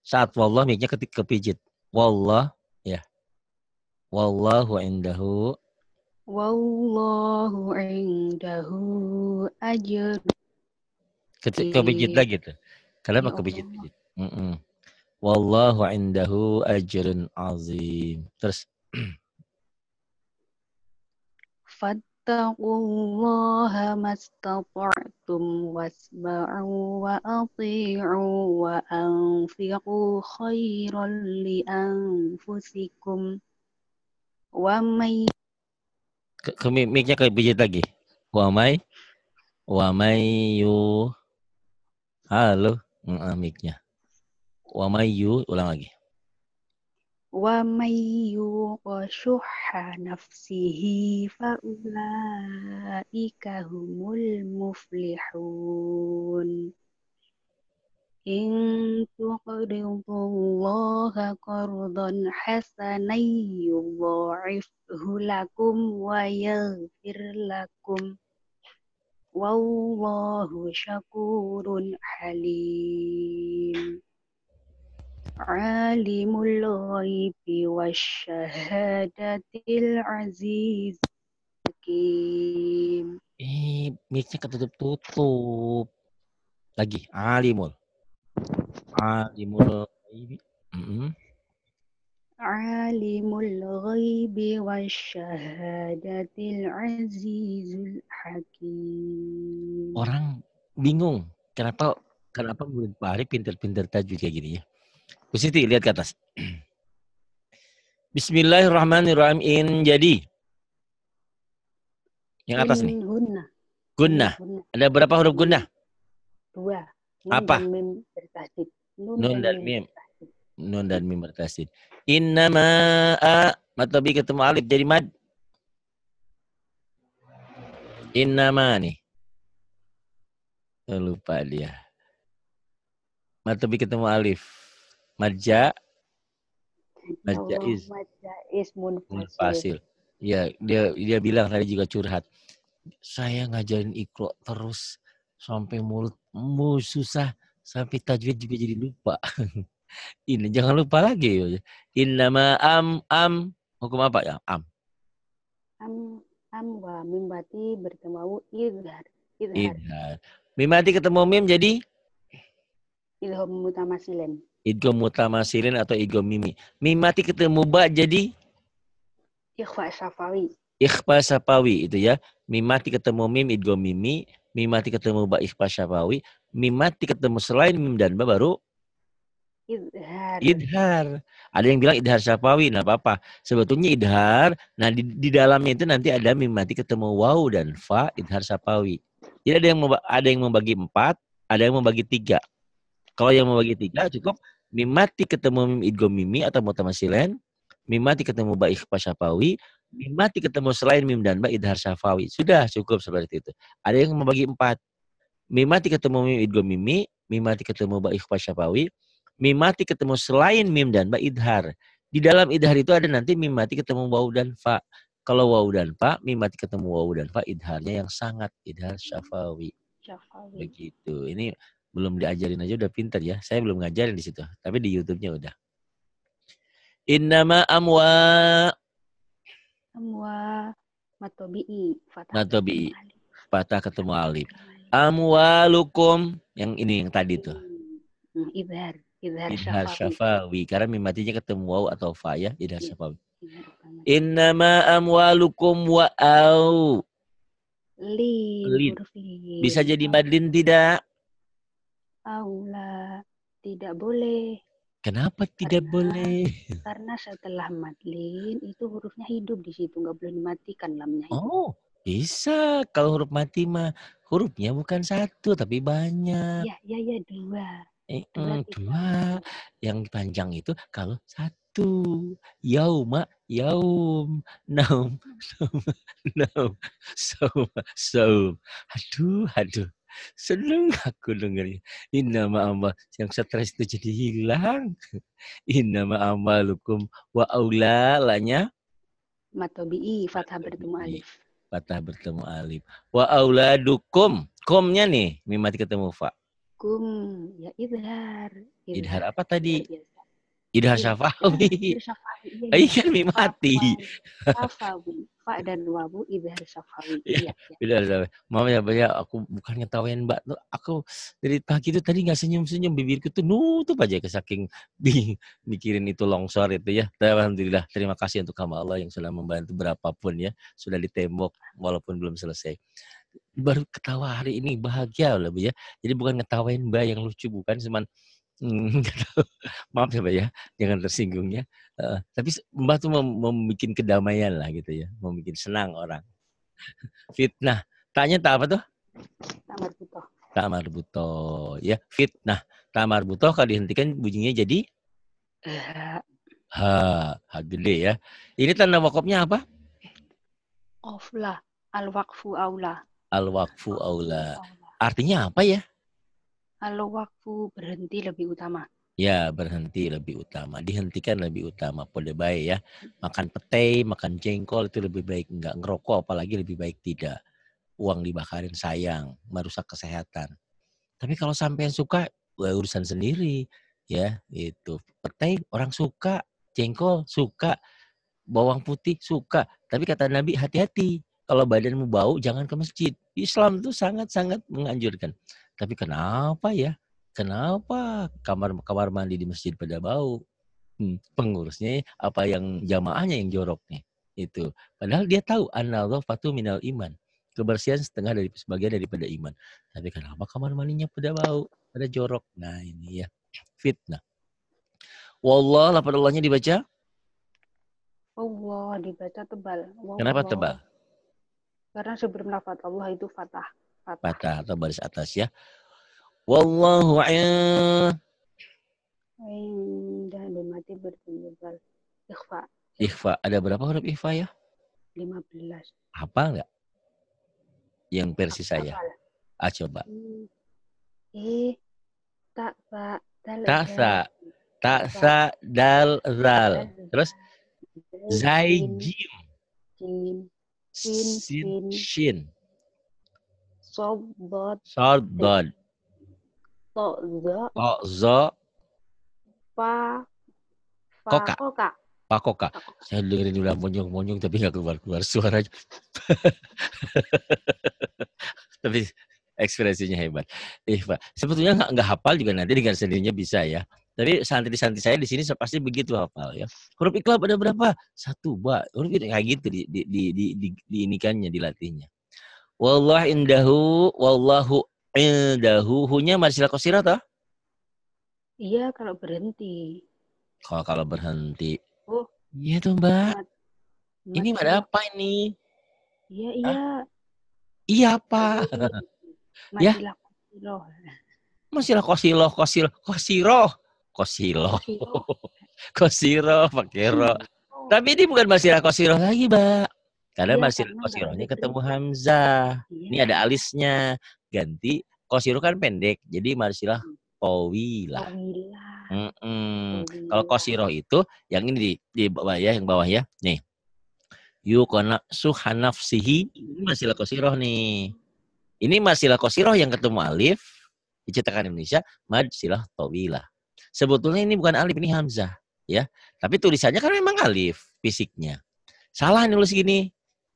S1: Saat wallah mic-nya ketik pijit. Wallah. Ya. Yeah. Wallah wa indahu.
S4: Wallahu indahu Ajar.
S1: Ketik pijit lagi tuh.
S3: Kalian pakai ya pijit-pijit.
S1: Mm -mm. Wallahu indahu ajrun azim. Terus.
S4: Fattaqullaha mastata'tum wasma'u wa ati'u wa anfiqu khairan li anfusikum wa may
S1: ke miknya ke bijit lagi. Wa may wa may yu Halo, uh, miknya. ومن mayu ulang lagi
S4: wa يوق شح نفسه فأولئك هم المفلحون إن تقرضوا الله قرضا حسنا يضاعفه لكم ويغفر لكم والله شكور حليم Alimul ghaibi wasyahadatil aziz hakim.
S1: Eh, mic-nya ketutup-tutup. Lagi, alimul. Alimul ghaibi. Mm -hmm.
S4: Alimul ghaibi wasyahadatil azizul hakim.
S1: Orang bingung kenapa kenapa murid Pak pinter-pinter tajwid kayak gini ya? Bu Siti, lihat ke atas. Bismillahirrahmanirrahim. In jadi. Yang atas nih. guna. Ada berapa huruf guna? Dua. Nun Apa? Dan
S4: mim bertasid. Nun, Nun dan mim.
S1: Nun dan mim bertasdid. Inna a Matabi ketemu alif jadi mad. ma'a nih. Lupa dia. Matabi bi ketemu alif. Marja Majaiz. Oh,
S4: Majaiz munfasil.
S1: Ya, dia dia bilang tadi juga curhat. Saya ngajarin ikro terus sampai mulut mu susah sampai tajwid juga jadi lupa. Ini jangan lupa lagi. Ya. Innama am am hukum apa ya? Am.
S4: Am am wa mimbati bertemu idhar. Idhar.
S1: idhar. ketemu mim jadi
S4: ilham mutamasilen
S1: idgham mutamassilin atau igo mimi. Mimati ketemu ba jadi
S4: ikhfa safawi.
S1: Ikhfa safawi itu ya. Mimati ketemu mim igo mimi, mimati ketemu ba ikhfa safawi, mimati ketemu selain mim dan ba baru
S4: idhar.
S1: Idhar. Ada yang bilang idhar safawi, nah apa-apa. Sebetulnya idhar, nah di, di dalamnya itu nanti ada mimati ketemu wow dan fa idhar safawi. Jadi ada yang ada yang membagi empat, ada yang membagi tiga. Kalau yang membagi tiga cukup mimati ketemu mim idgomimi atau mutamasilen, mimati ketemu baik ikhfa syafawi, mimati ketemu selain mim dan ba idhar syafawi. Sudah cukup seperti itu. Ada yang membagi empat. Mimati ketemu mim idgomimi, mimati ketemu baik pasapawi, syafawi, mimati ketemu selain mim dan ba idhar. Di dalam idhar itu ada nanti mimati ketemu wau dan fa. Kalau wau dan fa, mimati ketemu wau dan fa idharnya yang sangat idhar syafawi. Syafawi. Begitu. Ini belum diajarin aja udah pinter ya. Saya belum ngajarin di situ, tapi di YouTube-nya udah. Innama amwa
S4: amwa matobi'i
S1: fatah matobi'i fatah ketemu alif. Amwalukum yang ini yang tadi tuh.
S4: ibar idhar, idhar syafawi.
S1: Karena mimatinya ketemu waw atau fa ya, idhar iya, syafawi. Innama amwalukum wa au.
S4: Li.
S1: Bisa jadi madlin tidak?
S4: Aula. Tidak boleh.
S1: Kenapa tidak karena, boleh?
S4: Karena setelah madlin itu hurufnya hidup di situ, nggak boleh dimatikan lamnya. Hidup.
S1: Oh, bisa. Kalau huruf mati mah hurufnya bukan satu tapi banyak. Ya,
S4: ya, ya dua.
S1: Eh, mm, dua, dua. Yang panjang itu kalau satu. Yauma, yaum, naum, naum, hmm. naum, saum, saum. Aduh, aduh seneng aku dengarnya. Inna ma'amal. Yang stres itu jadi hilang. Inna ma'amalukum wa aulalanya.
S4: Matobi'i. Fathah bertemu alif.
S1: Fathah bertemu alif. Wa auladukum. kumnya nih. Mimati ketemu fa.
S4: Kum. Ya iya, idhar. Idhar, apa
S1: tadi? Idhar iya, syafawi. Idhar
S4: syafawi. Iya, iya
S1: mimati.
S4: Syafawi. Pak dan Wabu Ibhar Safawi. Iya, iya,
S1: iya. beda ya. Mama ya, ya, aku bukan ngetawain Mbak tuh. Aku dari pagi itu tadi nggak senyum-senyum bibirku tuh nutup aja ke saking mikirin itu longsor itu ya. Alhamdulillah, terima kasih untuk kamu Allah yang sudah membantu berapapun ya. Sudah ditembok walaupun belum selesai baru ketawa hari ini bahagia lebih ya jadi bukan ngetawain mbak yang lucu bukan cuman Hmm, gitu. maaf ya Mbak ya, jangan tersinggung ya. Uh, tapi Mbak tuh mem membuat kedamaian lah gitu ya, membuat senang orang. fitnah. Tanya tak apa tuh? Tamar butoh. Tamar butoh. Ya, fitnah. Tamar butoh kalau dihentikan bunyinya jadi? Ha, eh. ha gede ya. Ini tanda wakopnya apa?
S4: Oflah, al wakfu aula.
S1: al wakfu aula. Artinya apa ya?
S4: Kalau waktu berhenti lebih utama.
S1: Ya, berhenti lebih utama. Dihentikan lebih utama. Boleh baik ya. Makan petai, makan jengkol itu lebih baik. Enggak ngerokok apalagi lebih baik tidak. Uang dibakarin sayang, merusak kesehatan. Tapi kalau sampai yang suka, wah, ya urusan sendiri. Ya, itu. Petai orang suka, jengkol suka, bawang putih suka. Tapi kata Nabi hati-hati. Kalau badanmu bau, jangan ke masjid. Islam itu sangat-sangat menganjurkan. Tapi kenapa ya? Kenapa kamar-kamar mandi di masjid pada bau? Hmm, pengurusnya apa yang jamaahnya yang jorok nih? Itu. Padahal dia tahu an-nadhafatu minal iman. Kebersihan setengah dari sebagian daripada iman. Tapi kenapa kamar mandinya pada bau? Pada jorok. Nah, ini ya fitnah. Wallah lapar Allahnya dibaca?
S4: Allah dibaca tebal. Wallah. Kenapa tebal? Karena sebelum lafaz Allah itu fatah
S1: patah atau baris atas ya. Wallahu a'lam.
S4: mati berjumlah ikhfa.
S1: Ikhfa. Ada berapa huruf ikhfa ya? 15. Apa enggak? Yang versi saya. Ah coba.
S4: I tak ba dal tak sa tak sa
S1: dal zal. Terus zaijim.
S4: Jim. Sin, sin, sobat
S1: sobat Tozo. Pa. Koka. Koka. Pakoka. Saya dengerin udah monyong-monyong tapi nggak keluar-keluar suaranya. tapi ekspresinya hebat. Eh, Pak. Sebetulnya nggak nggak hafal juga nanti dengan sendirinya bisa ya. Tapi santri-santri saya di sini pasti begitu hafal ya. Huruf iklab ada berapa? Satu, ba. Huruf itu kayak gitu di di di di, di, di inikannya, dilatihnya. Wallah indahu, wallahu indahu. Hunya marsilah Kosira toh?
S4: Iya, kalau berhenti.
S1: Kalau oh, kalau berhenti. Oh.
S3: Iya tuh, Mbak.
S4: Mas, Ini ada apa ini? Iya, iya. Hah? Iya apa? Iya, ya. Kosiloh.
S1: Masilah kosiloh, kosil, Kosiro. Kosiloh. kosiro, pakai roh. Tapi ini bukan masilah kosiroh lagi, Mbak. Karena ya, Masir ketemu Hamzah. Ya. Ini ada alisnya. Ganti Kosiro kan pendek. Jadi Marsilah hmm. Kowila. Mm -mm. Kalau Kosiro itu yang ini di, di bawah ya, yang bawah ya. Nih. Yukona suhanafsihi. Ini Marsilah Kosiroh nih. Ini Marsilah Kosiroh yang ketemu Alif. Diciptakan Indonesia. Marsilah Towila. Sebetulnya ini bukan Alif, ini Hamzah. ya. Tapi tulisannya kan memang Alif fisiknya. Salah nulis gini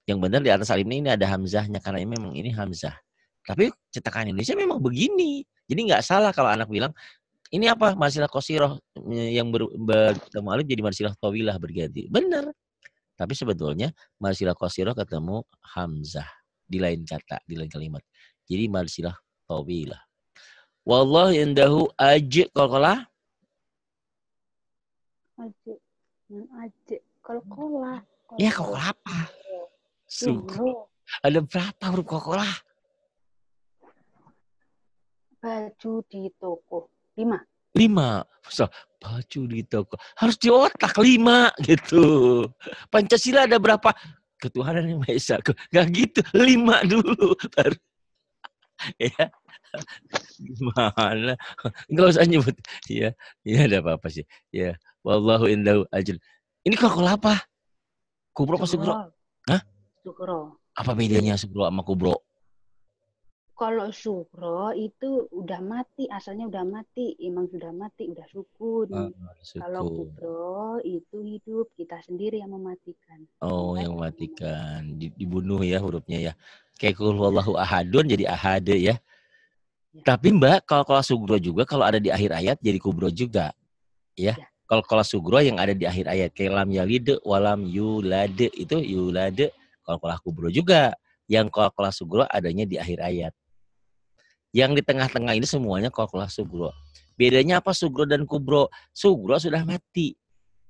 S1: yang benar di atas alif ini, ini ada hamzahnya karena ini memang ini hamzah. Tapi cetakan Indonesia memang begini. Jadi nggak salah kalau anak bilang ini apa masalah kosiroh e, yang bertemu alif jadi masalah tawilah berganti. Benar. Tapi sebetulnya masalah kosiroh ketemu hamzah di lain kata, di lain kalimat. Jadi masalah tawilah. Wallah indahu aji kolkola.
S4: Aji. Aji. Kolkola. Ya kolkola
S6: apa? suku Ada berapa huruf kokolah?
S4: Baju di toko. Lima.
S1: Lima. So, baju di toko. Harus di otak lima gitu. Pancasila ada berapa? Ketuhanan yang Maha Esa. Gak gitu. Lima dulu. Baru. ya gimana nggak usah nyebut ya ya ada apa apa sih ya wallahu indahu ajil ini kokolah apa kubro pasti hah sukro. Apa bedanya sukro sama kubro?
S4: Kalau sukro itu udah mati, asalnya udah mati, emang sudah mati, udah sukun. Ah, Kalau kubro itu hidup, kita sendiri yang mematikan.
S1: Oh, Bukan yang mematikan. Dibunuh ya hurufnya ya. Kayak kulwallahu ahadun jadi ahade ya. ya. Tapi Mbak, kalau kalau sugro juga kalau ada di akhir ayat jadi kubro juga. Ya. ya kalau kalau sugro yang ada di akhir ayat kayak lam yalide walam yulade itu yulade kolkolah kubro juga. Yang kolkolah sugro adanya di akhir ayat. Yang di tengah-tengah ini semuanya kolkolah sugro. Bedanya apa sugro dan kubro? Sugro sudah mati.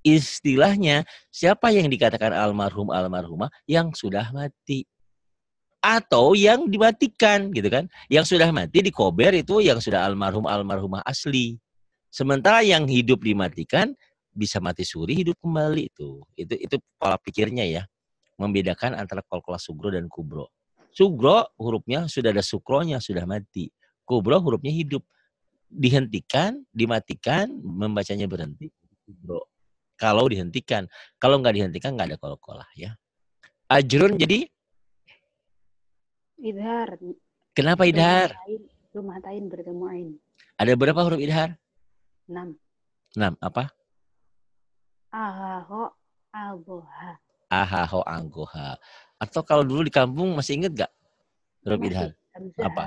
S1: Istilahnya, siapa yang dikatakan almarhum almarhumah yang sudah mati atau yang dimatikan gitu kan. Yang sudah mati di kober itu yang sudah almarhum almarhumah asli. Sementara yang hidup dimatikan bisa mati suri hidup kembali itu. Itu itu pola pikirnya ya membedakan antara kolkola sugro dan kubro. Sugro hurufnya sudah ada sukronya, sudah mati. Kubro hurufnya hidup. Dihentikan, dimatikan, membacanya berhenti. Kubro. Kalau dihentikan. Kalau nggak dihentikan, nggak ada kolkola ya. Ajrun jadi? Idhar. Kenapa idhar?
S4: Rumatain bertemu ain.
S1: Ada berapa huruf idhar? Enam. Enam, apa?
S4: Ahok, aboha
S1: ahaho angoha Atau kalau dulu di kampung masih inget gak? Huruf Idhan.
S4: Apa?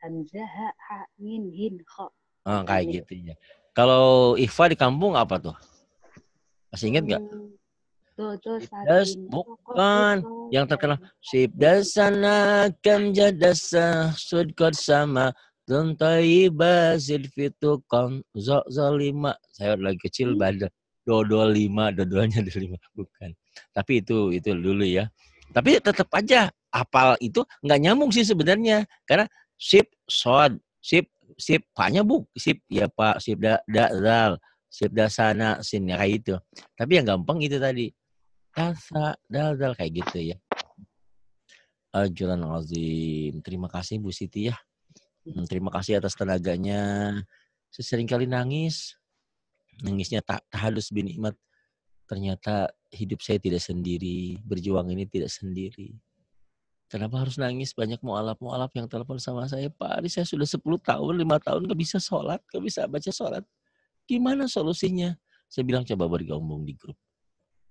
S4: Hamzah,
S1: oh, kan kayak gitu ya. Kalau Ifa di kampung apa tuh? Masih inget gak?
S4: Hmm, das
S1: bukan gitu. yang terkenal Sibdas sana kam jadasa sudkot sama Tuntaiba silfitu kon zolima Saya lagi kecil hmm. badan dodol lima, dodolnya ada lima, bukan. Tapi itu itu dulu ya. Tapi tetap aja apal itu nggak nyambung sih sebenarnya karena sip sod sip sip paknya bu sip ya pak sip da, da dal sip da sana sini ya, kayak itu tapi yang gampang itu tadi kasa dal dal kayak gitu ya ajuran azim terima kasih bu siti ya hmm, terima kasih atas tenaganya Seseringkali nangis Nangisnya tak halus bin Imat. Ternyata hidup saya tidak sendiri, berjuang ini tidak sendiri. Kenapa harus nangis banyak mualaf-mualaf yang telepon sama saya, Pak Ari saya sudah 10 tahun, lima tahun gak bisa sholat, gak bisa baca sholat. Gimana solusinya? Saya bilang coba bergabung di grup.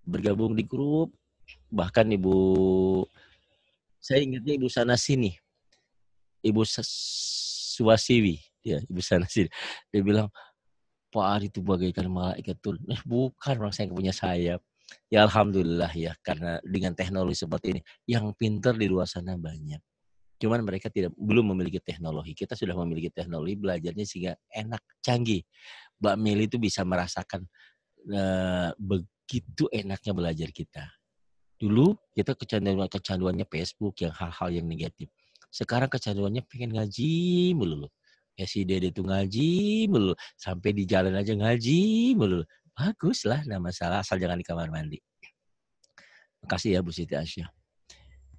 S1: Bergabung di grup, bahkan Ibu, saya ingatnya Ibu Sana Sini, Ibu Suwasiwi, ya Ibu Sana Sini. Dia bilang, Pak Ari itu bagaikan malaikat Eh, bukan Saya yang punya sayap. Ya Alhamdulillah ya, karena dengan teknologi seperti ini, yang pinter di luar sana banyak. Cuman mereka tidak belum memiliki teknologi. Kita sudah memiliki teknologi, belajarnya sehingga enak, canggih. Mbak Mili itu bisa merasakan e, begitu enaknya belajar kita. Dulu kita kecanduan kecanduannya Facebook yang hal-hal yang negatif. Sekarang kecanduannya pengen ngaji melulu ya si dede tuh ngaji melulu sampai di jalan aja ngaji melulu bagus lah nah masalah asal jangan di kamar mandi kasih ya Bu Siti Asya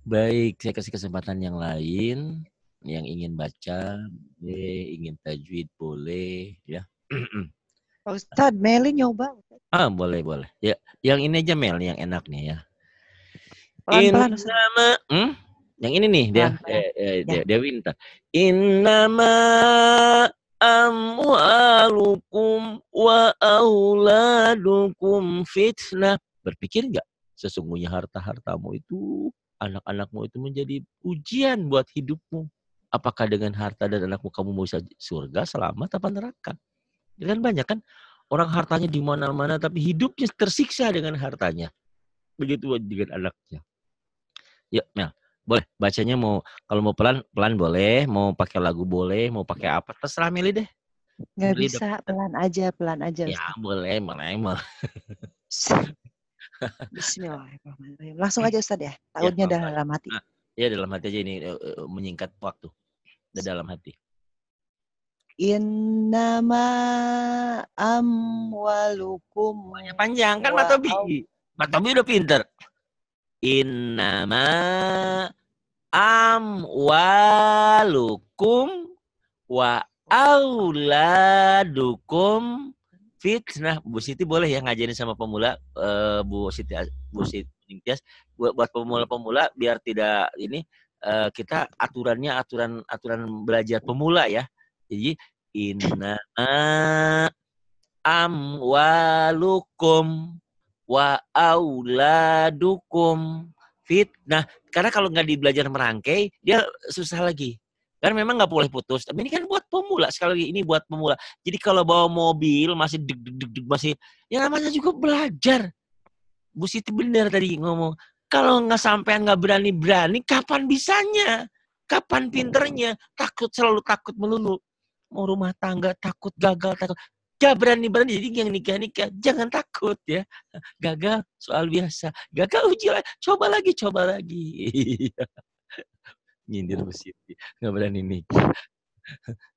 S1: baik saya kasih kesempatan yang lain yang ingin baca boleh ingin tajwid boleh ya
S6: Pak Ustadz, Meli nyoba.
S1: Ah, boleh, boleh. Ya, yang ini aja Mel yang enaknya ya. Pelan-pelan. hmm? Yang ini nih dia ah, eh, ya. eh, dia, ya. dia minta. Innama amwalukum wa auladukum fitnah. Berpikir nggak sesungguhnya harta-hartamu itu anak-anakmu itu menjadi ujian buat hidupmu. Apakah dengan harta dan anakmu kamu mau bisa surga, selamat, apa neraka? Ya kan banyak kan orang hartanya di mana-mana tapi hidupnya tersiksa dengan hartanya. Begitu dengan anaknya. Ya, Mel boleh bacanya mau kalau mau pelan pelan boleh mau pakai lagu boleh mau pakai apa terserah milih deh
S6: nggak milih bisa dapet. pelan aja pelan aja ya Ustaz.
S1: boleh malah emang
S6: Bismillahirrahmanirrahim langsung aja Ustaz ya tahunnya ya,
S1: dalam hati ya dalam hati aja ini eh, eh, menyingkat waktu di dalam hati
S6: Innama hmm. amwalukum. Banyak panjang kan Matobi.
S1: Matobi udah pinter. Innama amwalukum wa auladukum fitnah. Bu Siti boleh ya ngajarin sama pemula uh, Bu Siti Bu Siti buat buat pemula-pemula biar tidak ini uh, kita aturannya aturan aturan belajar pemula ya.
S3: Jadi inna
S1: amwalukum wa auladukum Nah, Karena kalau nggak dibelajar merangkai, dia susah lagi. Karena memang nggak boleh putus, tapi ini kan buat pemula. Sekali lagi ini buat pemula. Jadi kalau bawa mobil masih deg deg deg, deg masih ya namanya juga belajar. Bu Siti benar tadi ngomong, kalau nggak sampean nggak berani berani, kapan bisanya? Kapan pinternya? Takut selalu takut melulu. Mau rumah tangga takut gagal takut nikah berani-berani jadi yang nikah-nikah jangan takut ya gagal soal biasa gagal uji lagi coba lagi coba lagi nyindir oh. Siti nggak berani nikah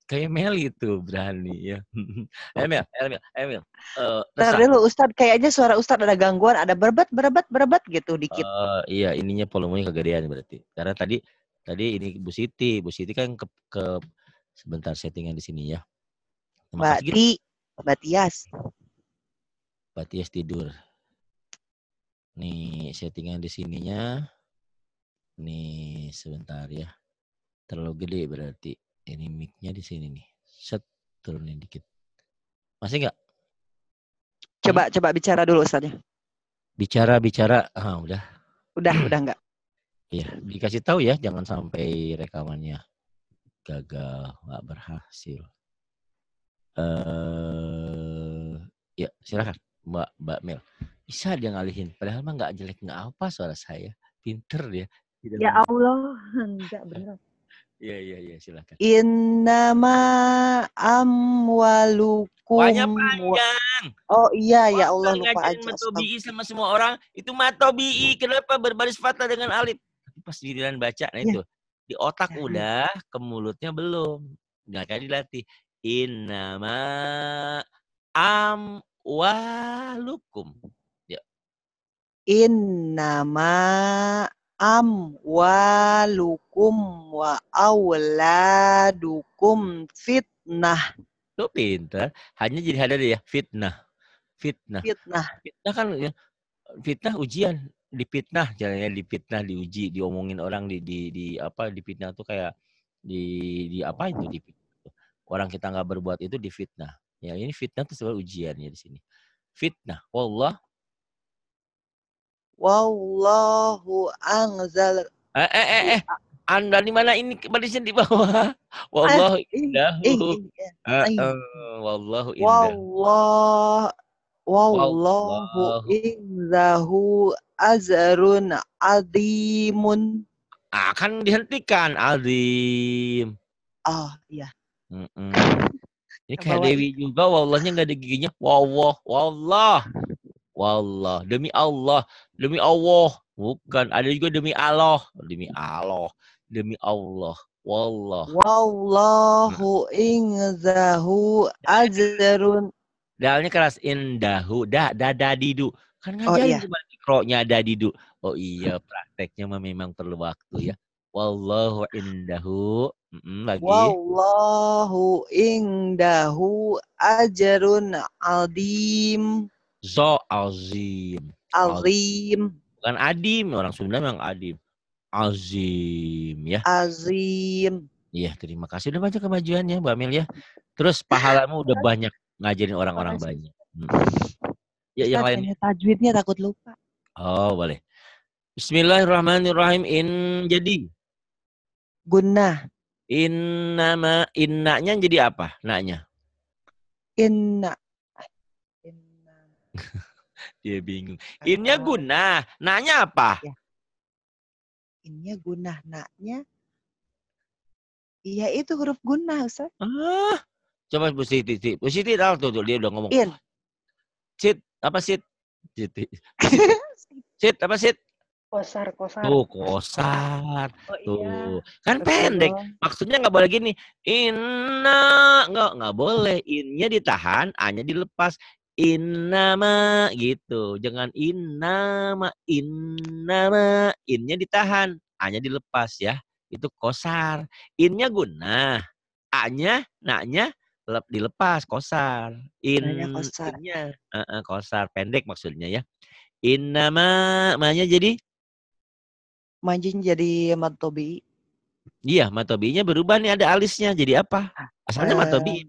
S1: kayak Mel itu berani ya. Emil, eh, Emil, eh, Emil. Eh, uh, Ntar dulu
S6: Ustad, kayaknya suara Ustad ada gangguan, ada berbet, berbet, berbet gitu dikit.
S1: Uh, iya, ininya volumenya kegedean berarti. Karena tadi tadi ini Bu Siti, Bu Siti kan ke, ke sebentar settingan di sini ya.
S6: Mbak Ti. Batias.
S1: Batias tidur. Nih settingan di sininya. Nih sebentar ya. Terlalu gede berarti. Ini mic-nya di sini nih. Set turunin dikit. Masih nggak?
S6: Coba hmm. coba bicara dulu saja. Ya.
S1: Bicara bicara. Ah, udah.
S6: Udah, udah nggak?
S1: Iya, dikasih tahu ya jangan sampai rekamannya gagal, nggak berhasil eh ya silakan Mbak Mbak Mel. Bisa dia ngalihin. Padahal mah nggak jelek nggak apa suara saya. Pinter dia. Tidak ya
S6: Allah, enggak benar.
S1: Iya iya iya silakan.
S6: ma amwalukum. Banyak panjang. Oh iya ya Allah
S1: lupa aja. Matobi'i sama semua orang itu matobi iya. Kenapa berbaris fatah dengan alif? Pas giliran baca nah iya. itu. Ya. Di otak ya. udah, ke mulutnya belum. Nggak kali dilatih. Innama amwalukum.
S6: Ya. Innama amwalukum wa auladukum fitnah. Tuh
S1: pinter. Hanya jadi ada ya fitnah. Fitnah. Fitnah. Fitnah kan ya. Fitnah ujian Di dipitnah jalannya dipitnah diuji diomongin orang di di, di apa dipitnah tuh kayak di di apa itu dipitnah orang kita nggak berbuat itu difitnah. Ya ini fitnah itu sebenarnya ujiannya di sini. Fitnah. Wallah.
S6: Wallahu anzal. Eh eh eh. eh. Anda di mana ini barisnya di bawah. Wallahu eh, indahu.
S3: Uh, uh, wallahu indah.
S6: Wallah. Wallahu indahu azrun azimun.
S1: Akan ah, dihentikan azim.
S6: Oh,
S2: iya.
S1: Mm-mm. Ini ya, kayak Dewi juga, wallahnya nggak ada giginya. Wallah, wallah, wallah. Demi Allah, demi Allah. Bukan, ada juga demi Allah, demi Allah, demi Allah. Wallah.
S6: Wallahu mm. ingzahu azharun. Dalnya keras
S1: indahu. Dah, da, da, didu.
S3: Kan oh, ngajarin oh, iya.
S1: mikronya ada didu. Oh iya, prakteknya memang perlu waktu ya. Wallahu indahu Mm-mm, lagi.
S6: Wallahu indahu ajarun aldim.
S1: Zo alzim. Alzim. Bukan adim, orang Sunda memang adim. Azim ya. Azim. Iya, terima kasih udah banyak kemajuannya Mbak Amel ya. Terus pahalamu udah banyak ngajarin orang-orang banyak. Hmm. Ya, yang lain.
S6: Tajwidnya takut lupa.
S1: Oh, boleh. Bismillahirrahmanirrahim. In jadi. Guna. Innama innanya jadi apa? Naknya.
S6: Inna. Inna.
S1: Dia bingung. Innya guna, naknya apa? Ya.
S6: Innya guna, naknya Iya itu huruf guna, Ustaz. Ah.
S1: Coba Bu Siti, Siti. Bu Siti tahu tuh, tuh dia udah ngomong. In. Iya. Sit, apa sit? Siti. Sit, sit apa sit?
S6: kosar kosar tuh
S1: kosar oh, iya. tuh kan Betul. pendek maksudnya nggak boleh gini inna nggak nggak boleh innya ditahan a-nya dilepas nama gitu jangan in nama innya ditahan a-nya dilepas ya itu kosar innya guna a-nya na lep, dilepas kosar in kosar. Innya, uh, uh, kosar pendek maksudnya ya innama manya jadi
S6: Manjin jadi Matobi.
S1: Iya, Matobinya berubah nih ada alisnya. Jadi
S6: apa? Asalnya uh, Matobi.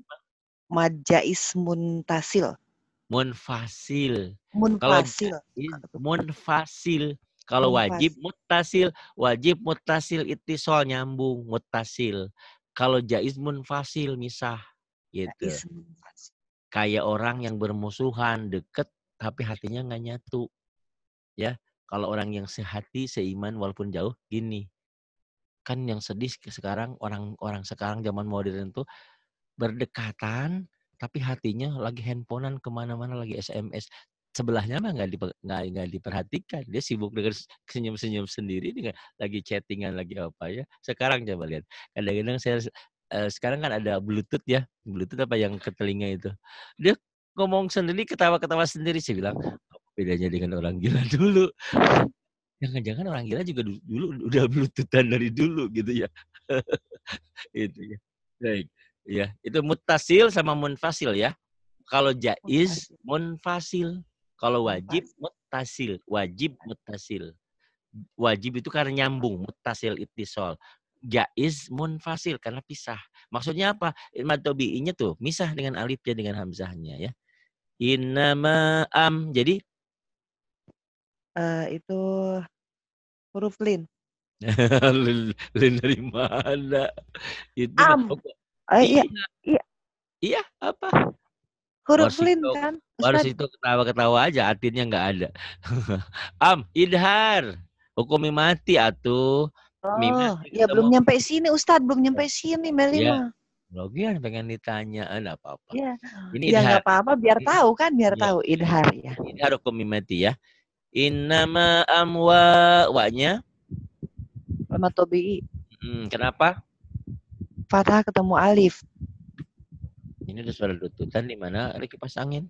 S6: Majais Muntasil.
S1: Munfasil. Munfasil. Iya, munfasil. Kalau wajib mutasil, wajib mutasil itu soal nyambung mutasil. Kalau jais munfasil misah gitu. Kayak orang yang bermusuhan, deket tapi hatinya nggak nyatu. Ya, kalau orang yang sehati, seiman walaupun jauh, gini. Kan yang sedih sekarang orang-orang sekarang zaman modern tuh berdekatan tapi hatinya lagi handphonean kemana-mana lagi SMS sebelahnya mah nggak diper, diperhatikan dia sibuk dengan senyum-senyum sendiri dengan lagi chattingan lagi apa ya sekarang coba lihat kadang-kadang saya eh, sekarang kan ada bluetooth ya bluetooth apa yang ke telinga itu dia ngomong sendiri ketawa-ketawa sendiri saya bilang bedanya dengan orang gila dulu jangan-jangan orang gila juga dulu, udah blututan dari dulu gitu ya itu ya baik ya itu mutasil sama munfasil ya kalau jaiz munfasil kalau wajib mutasil wajib mutasil wajib itu karena nyambung mutasil itisol jaiz munfasil karena pisah maksudnya apa Matobi-nya tuh misah dengan alifnya dengan hamzahnya ya Inama am jadi
S6: Eh, itu huruf lin.
S1: Lin lin dari mana? Itu
S6: Am. nama eh, iya, iya iya. iya. apa? Huruf lin kan, harus itu
S1: ketawa-ketawa aja, atinnya nggak ada. Am, idhar, hukumi mati atuh. Oh, Mimati ya kita belum mau nyampe
S6: sini Ustadz, belum nyampe iya. sini melima
S1: Ya. Logian pengen ditanya, eh, ada apa-apa.
S6: Ya. Ini ya nggak apa-apa biar iya. tahu kan, biar ya. tahu idhar ya.
S1: Idhar hukum mati ya. Innama amwa wanya
S6: nama tobi
S1: Hmm, kenapa?
S6: Fatah ketemu alif.
S1: Ini ada suara dututan di mana ada kipas angin.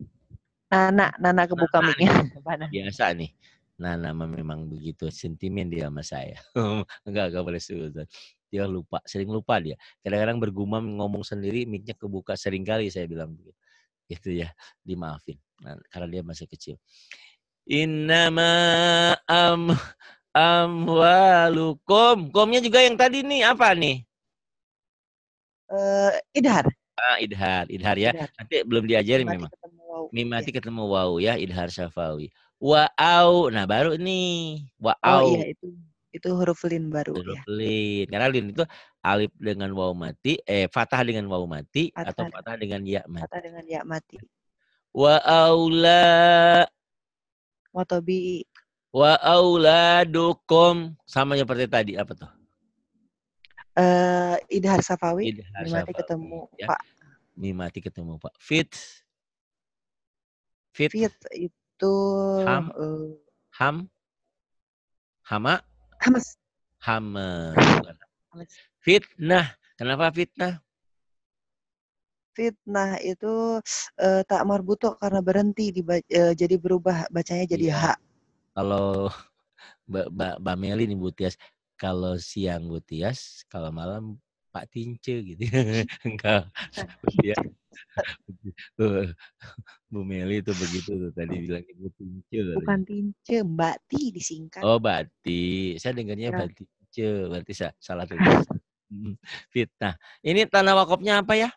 S6: Nana, Nana kebuka mic miknya.
S1: Nana. Biasa nih. Nana memang begitu sentimen dia sama saya. enggak, enggak boleh sudah dia lupa, sering lupa dia. Kadang-kadang bergumam ngomong sendiri, mic-nya kebuka sering kali saya bilang begitu. Gitu ya, dimaafin. Nah, karena dia masih kecil. Innama am amwalukum. Komnya juga yang tadi nih apa nih?
S6: Uh, idhar.
S1: Ah, idhar, idhar ya. Idhar. Nanti belum diajarin memang. Mimati ya. ketemu wau ya, idhar syafawi. Wa'au. Nah, baru nih. Wa'au. Oh iya
S6: itu itu huruf lin baru iya. huruf ya.
S1: lin. Karena lin itu alif dengan wau mati, eh fathah dengan wau mati fatah. atau fathah dengan ya
S6: mati. Fathah dengan ya mati.
S1: Wa aula
S6: Watobi.
S1: Wa auladukum sama seperti tadi apa tuh?
S6: Uh, eh, Idhar Safawi. Idhar Mimati Safawi, ketemu ya. Pak.
S1: Mimati ketemu Pak. Fit. Fit.
S6: Fit itu ham. Uh,
S1: ham. Hama. Hamas. Hamas. Fitnah. Kenapa fitnah?
S6: fitnah itu uh, tak marbuto karena berhenti di uh, jadi berubah bacanya jadi iya. hak.
S1: Kalau Mbak ba, ba, Meli nih Butias, kalau siang Butias, kalau malam Pak Tince gitu. Enggak. ya. Bu Meli itu begitu tuh tadi bilang Ibu Tince. Bukan tadi.
S6: Tince, Mbak Ti disingkat. Oh,
S1: Mbak Ti. Saya dengarnya iya. Mbak Tince, berarti saya salah tulis. Hmm, fitnah. Ini tanah wakopnya apa ya?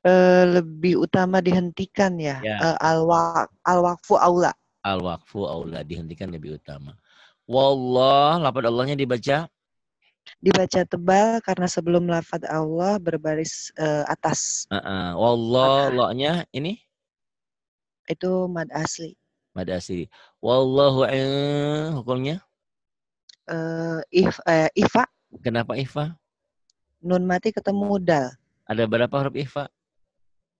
S6: Eh, lebih utama dihentikan ya. ya. Uh, eh, Al-waqfu aula.
S1: Al-waqfu aula dihentikan lebih utama. Wallah, lafadz Allahnya dibaca
S6: dibaca tebal karena sebelum lafadz Allah berbaris uh, atas.
S1: Uh -uh. Wallah, loknya ini
S6: itu mad asli.
S1: Mad asli. Wallahu in, hukumnya?
S6: Uh, if, uh, ifa.
S1: Kenapa ifa?
S6: Nun mati ketemu dal.
S1: Ada berapa huruf ifa?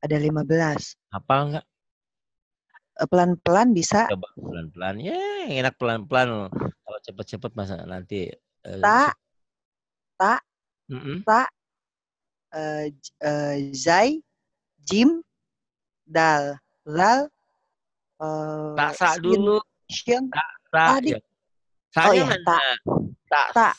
S6: ada 15. Hafal nggak? Eh, pelan-pelan bisa. Coba
S1: pelan-pelan. Ya, yeah, enak pelan-pelan. Kalau cepet-cepet masa nanti. Uh, eh,
S6: tak, tak, mm -mm. tak, uh, eh, uh, zai, jim, dal, Lal uh, tak sa dulu. Shin. Tak, sa. Ya. oh, iya, tak. Tak, tak,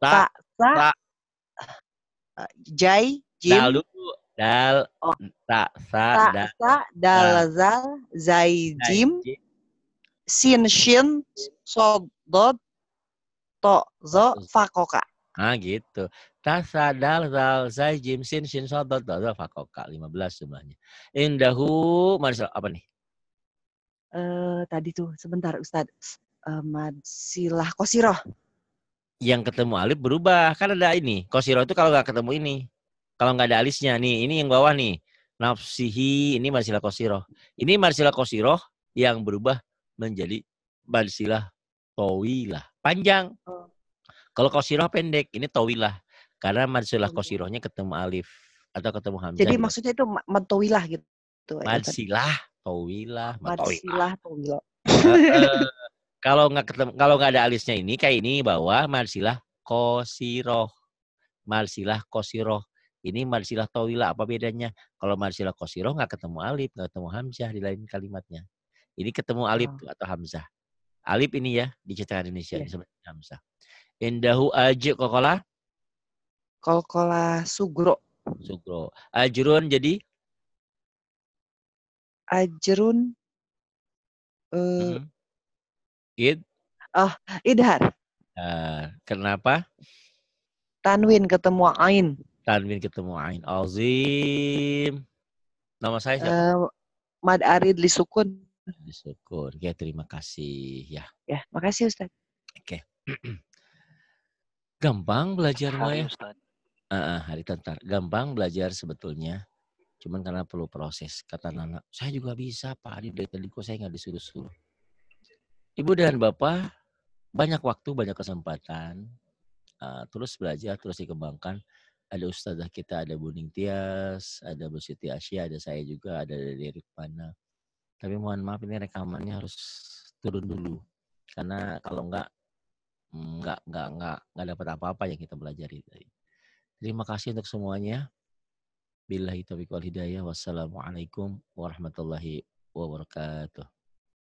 S6: tak, tak, tak, jai, jim. Dal dulu
S3: dal oh. ta sa ta, dal,
S6: sa dal za zai jim sin shin sob dod to zo fakoka
S1: ah gitu Ta, sa, dal za zai jim sin shin sob dod to zo fakoka 15 jumlahnya indahu manisal apa nih
S6: Uh, tadi tuh sebentar Ustad. uh, eh, Madsilah Kosiroh
S1: yang ketemu alif berubah kan ada ini kosiro itu kalau nggak ketemu ini kalau nggak ada alisnya nih, ini yang bawah nih. Nafsihi ini marsilah kosiroh. Ini marsilah kosiroh yang berubah menjadi marsilah towilah. Panjang. Oh. Kalau kosiroh pendek, ini towilah. Karena marsilah kosirohnya ketemu alif atau ketemu hamzah. Jadi gitu.
S6: maksudnya itu matowilah gitu. Ya kan?
S1: Marsilah, towilah,
S6: matowilah. Marsilah, towilah.
S1: kalau nggak ketemu kalau nggak ada alisnya ini kayak ini bawah marsilah kosiroh marsilah kosiroh ini marsilah tawilah apa bedanya? Kalau marsilah kosiroh nggak ketemu alif, nggak ketemu hamzah di lain kalimatnya. Ini ketemu alif oh. atau hamzah. Alif ini ya di cetakan Indonesia yeah. disebut hamzah. Indahu aji kokola? Kokola sugro. Sugro. Ajrun jadi?
S6: Ajrun Uh, Id? Oh, idhar.
S1: Uh, kenapa?
S6: Tanwin ketemu ain.
S1: Tanwin ketemu Ain. Azim. Nama saya siapa?
S6: Uh, Mad Arid Lisukun.
S1: Lisukun. Ya, terima kasih. Ya.
S6: Ya, makasih Ustaz. Oke.
S1: Okay. Gampang belajar Maya. Uh, hari tentar. Gampang belajar sebetulnya. Cuman karena perlu proses. Kata Nana, saya juga bisa Pak Arid. Dari tadi kok saya nggak disuruh-suruh. Ibu dan Bapak, banyak waktu, banyak kesempatan. Uh, terus belajar, terus dikembangkan ada ustazah kita, ada Buning Tias, ada Bu Siti Asia, ada saya juga, ada dari Rifana. Tapi mohon maaf ini rekamannya harus turun dulu. Karena kalau enggak, enggak, enggak, enggak, enggak dapat apa-apa yang kita pelajari tadi. Terima kasih untuk semuanya.
S3: Billahi taufiq wal hidayah. Wassalamualaikum warahmatullahi wabarakatuh.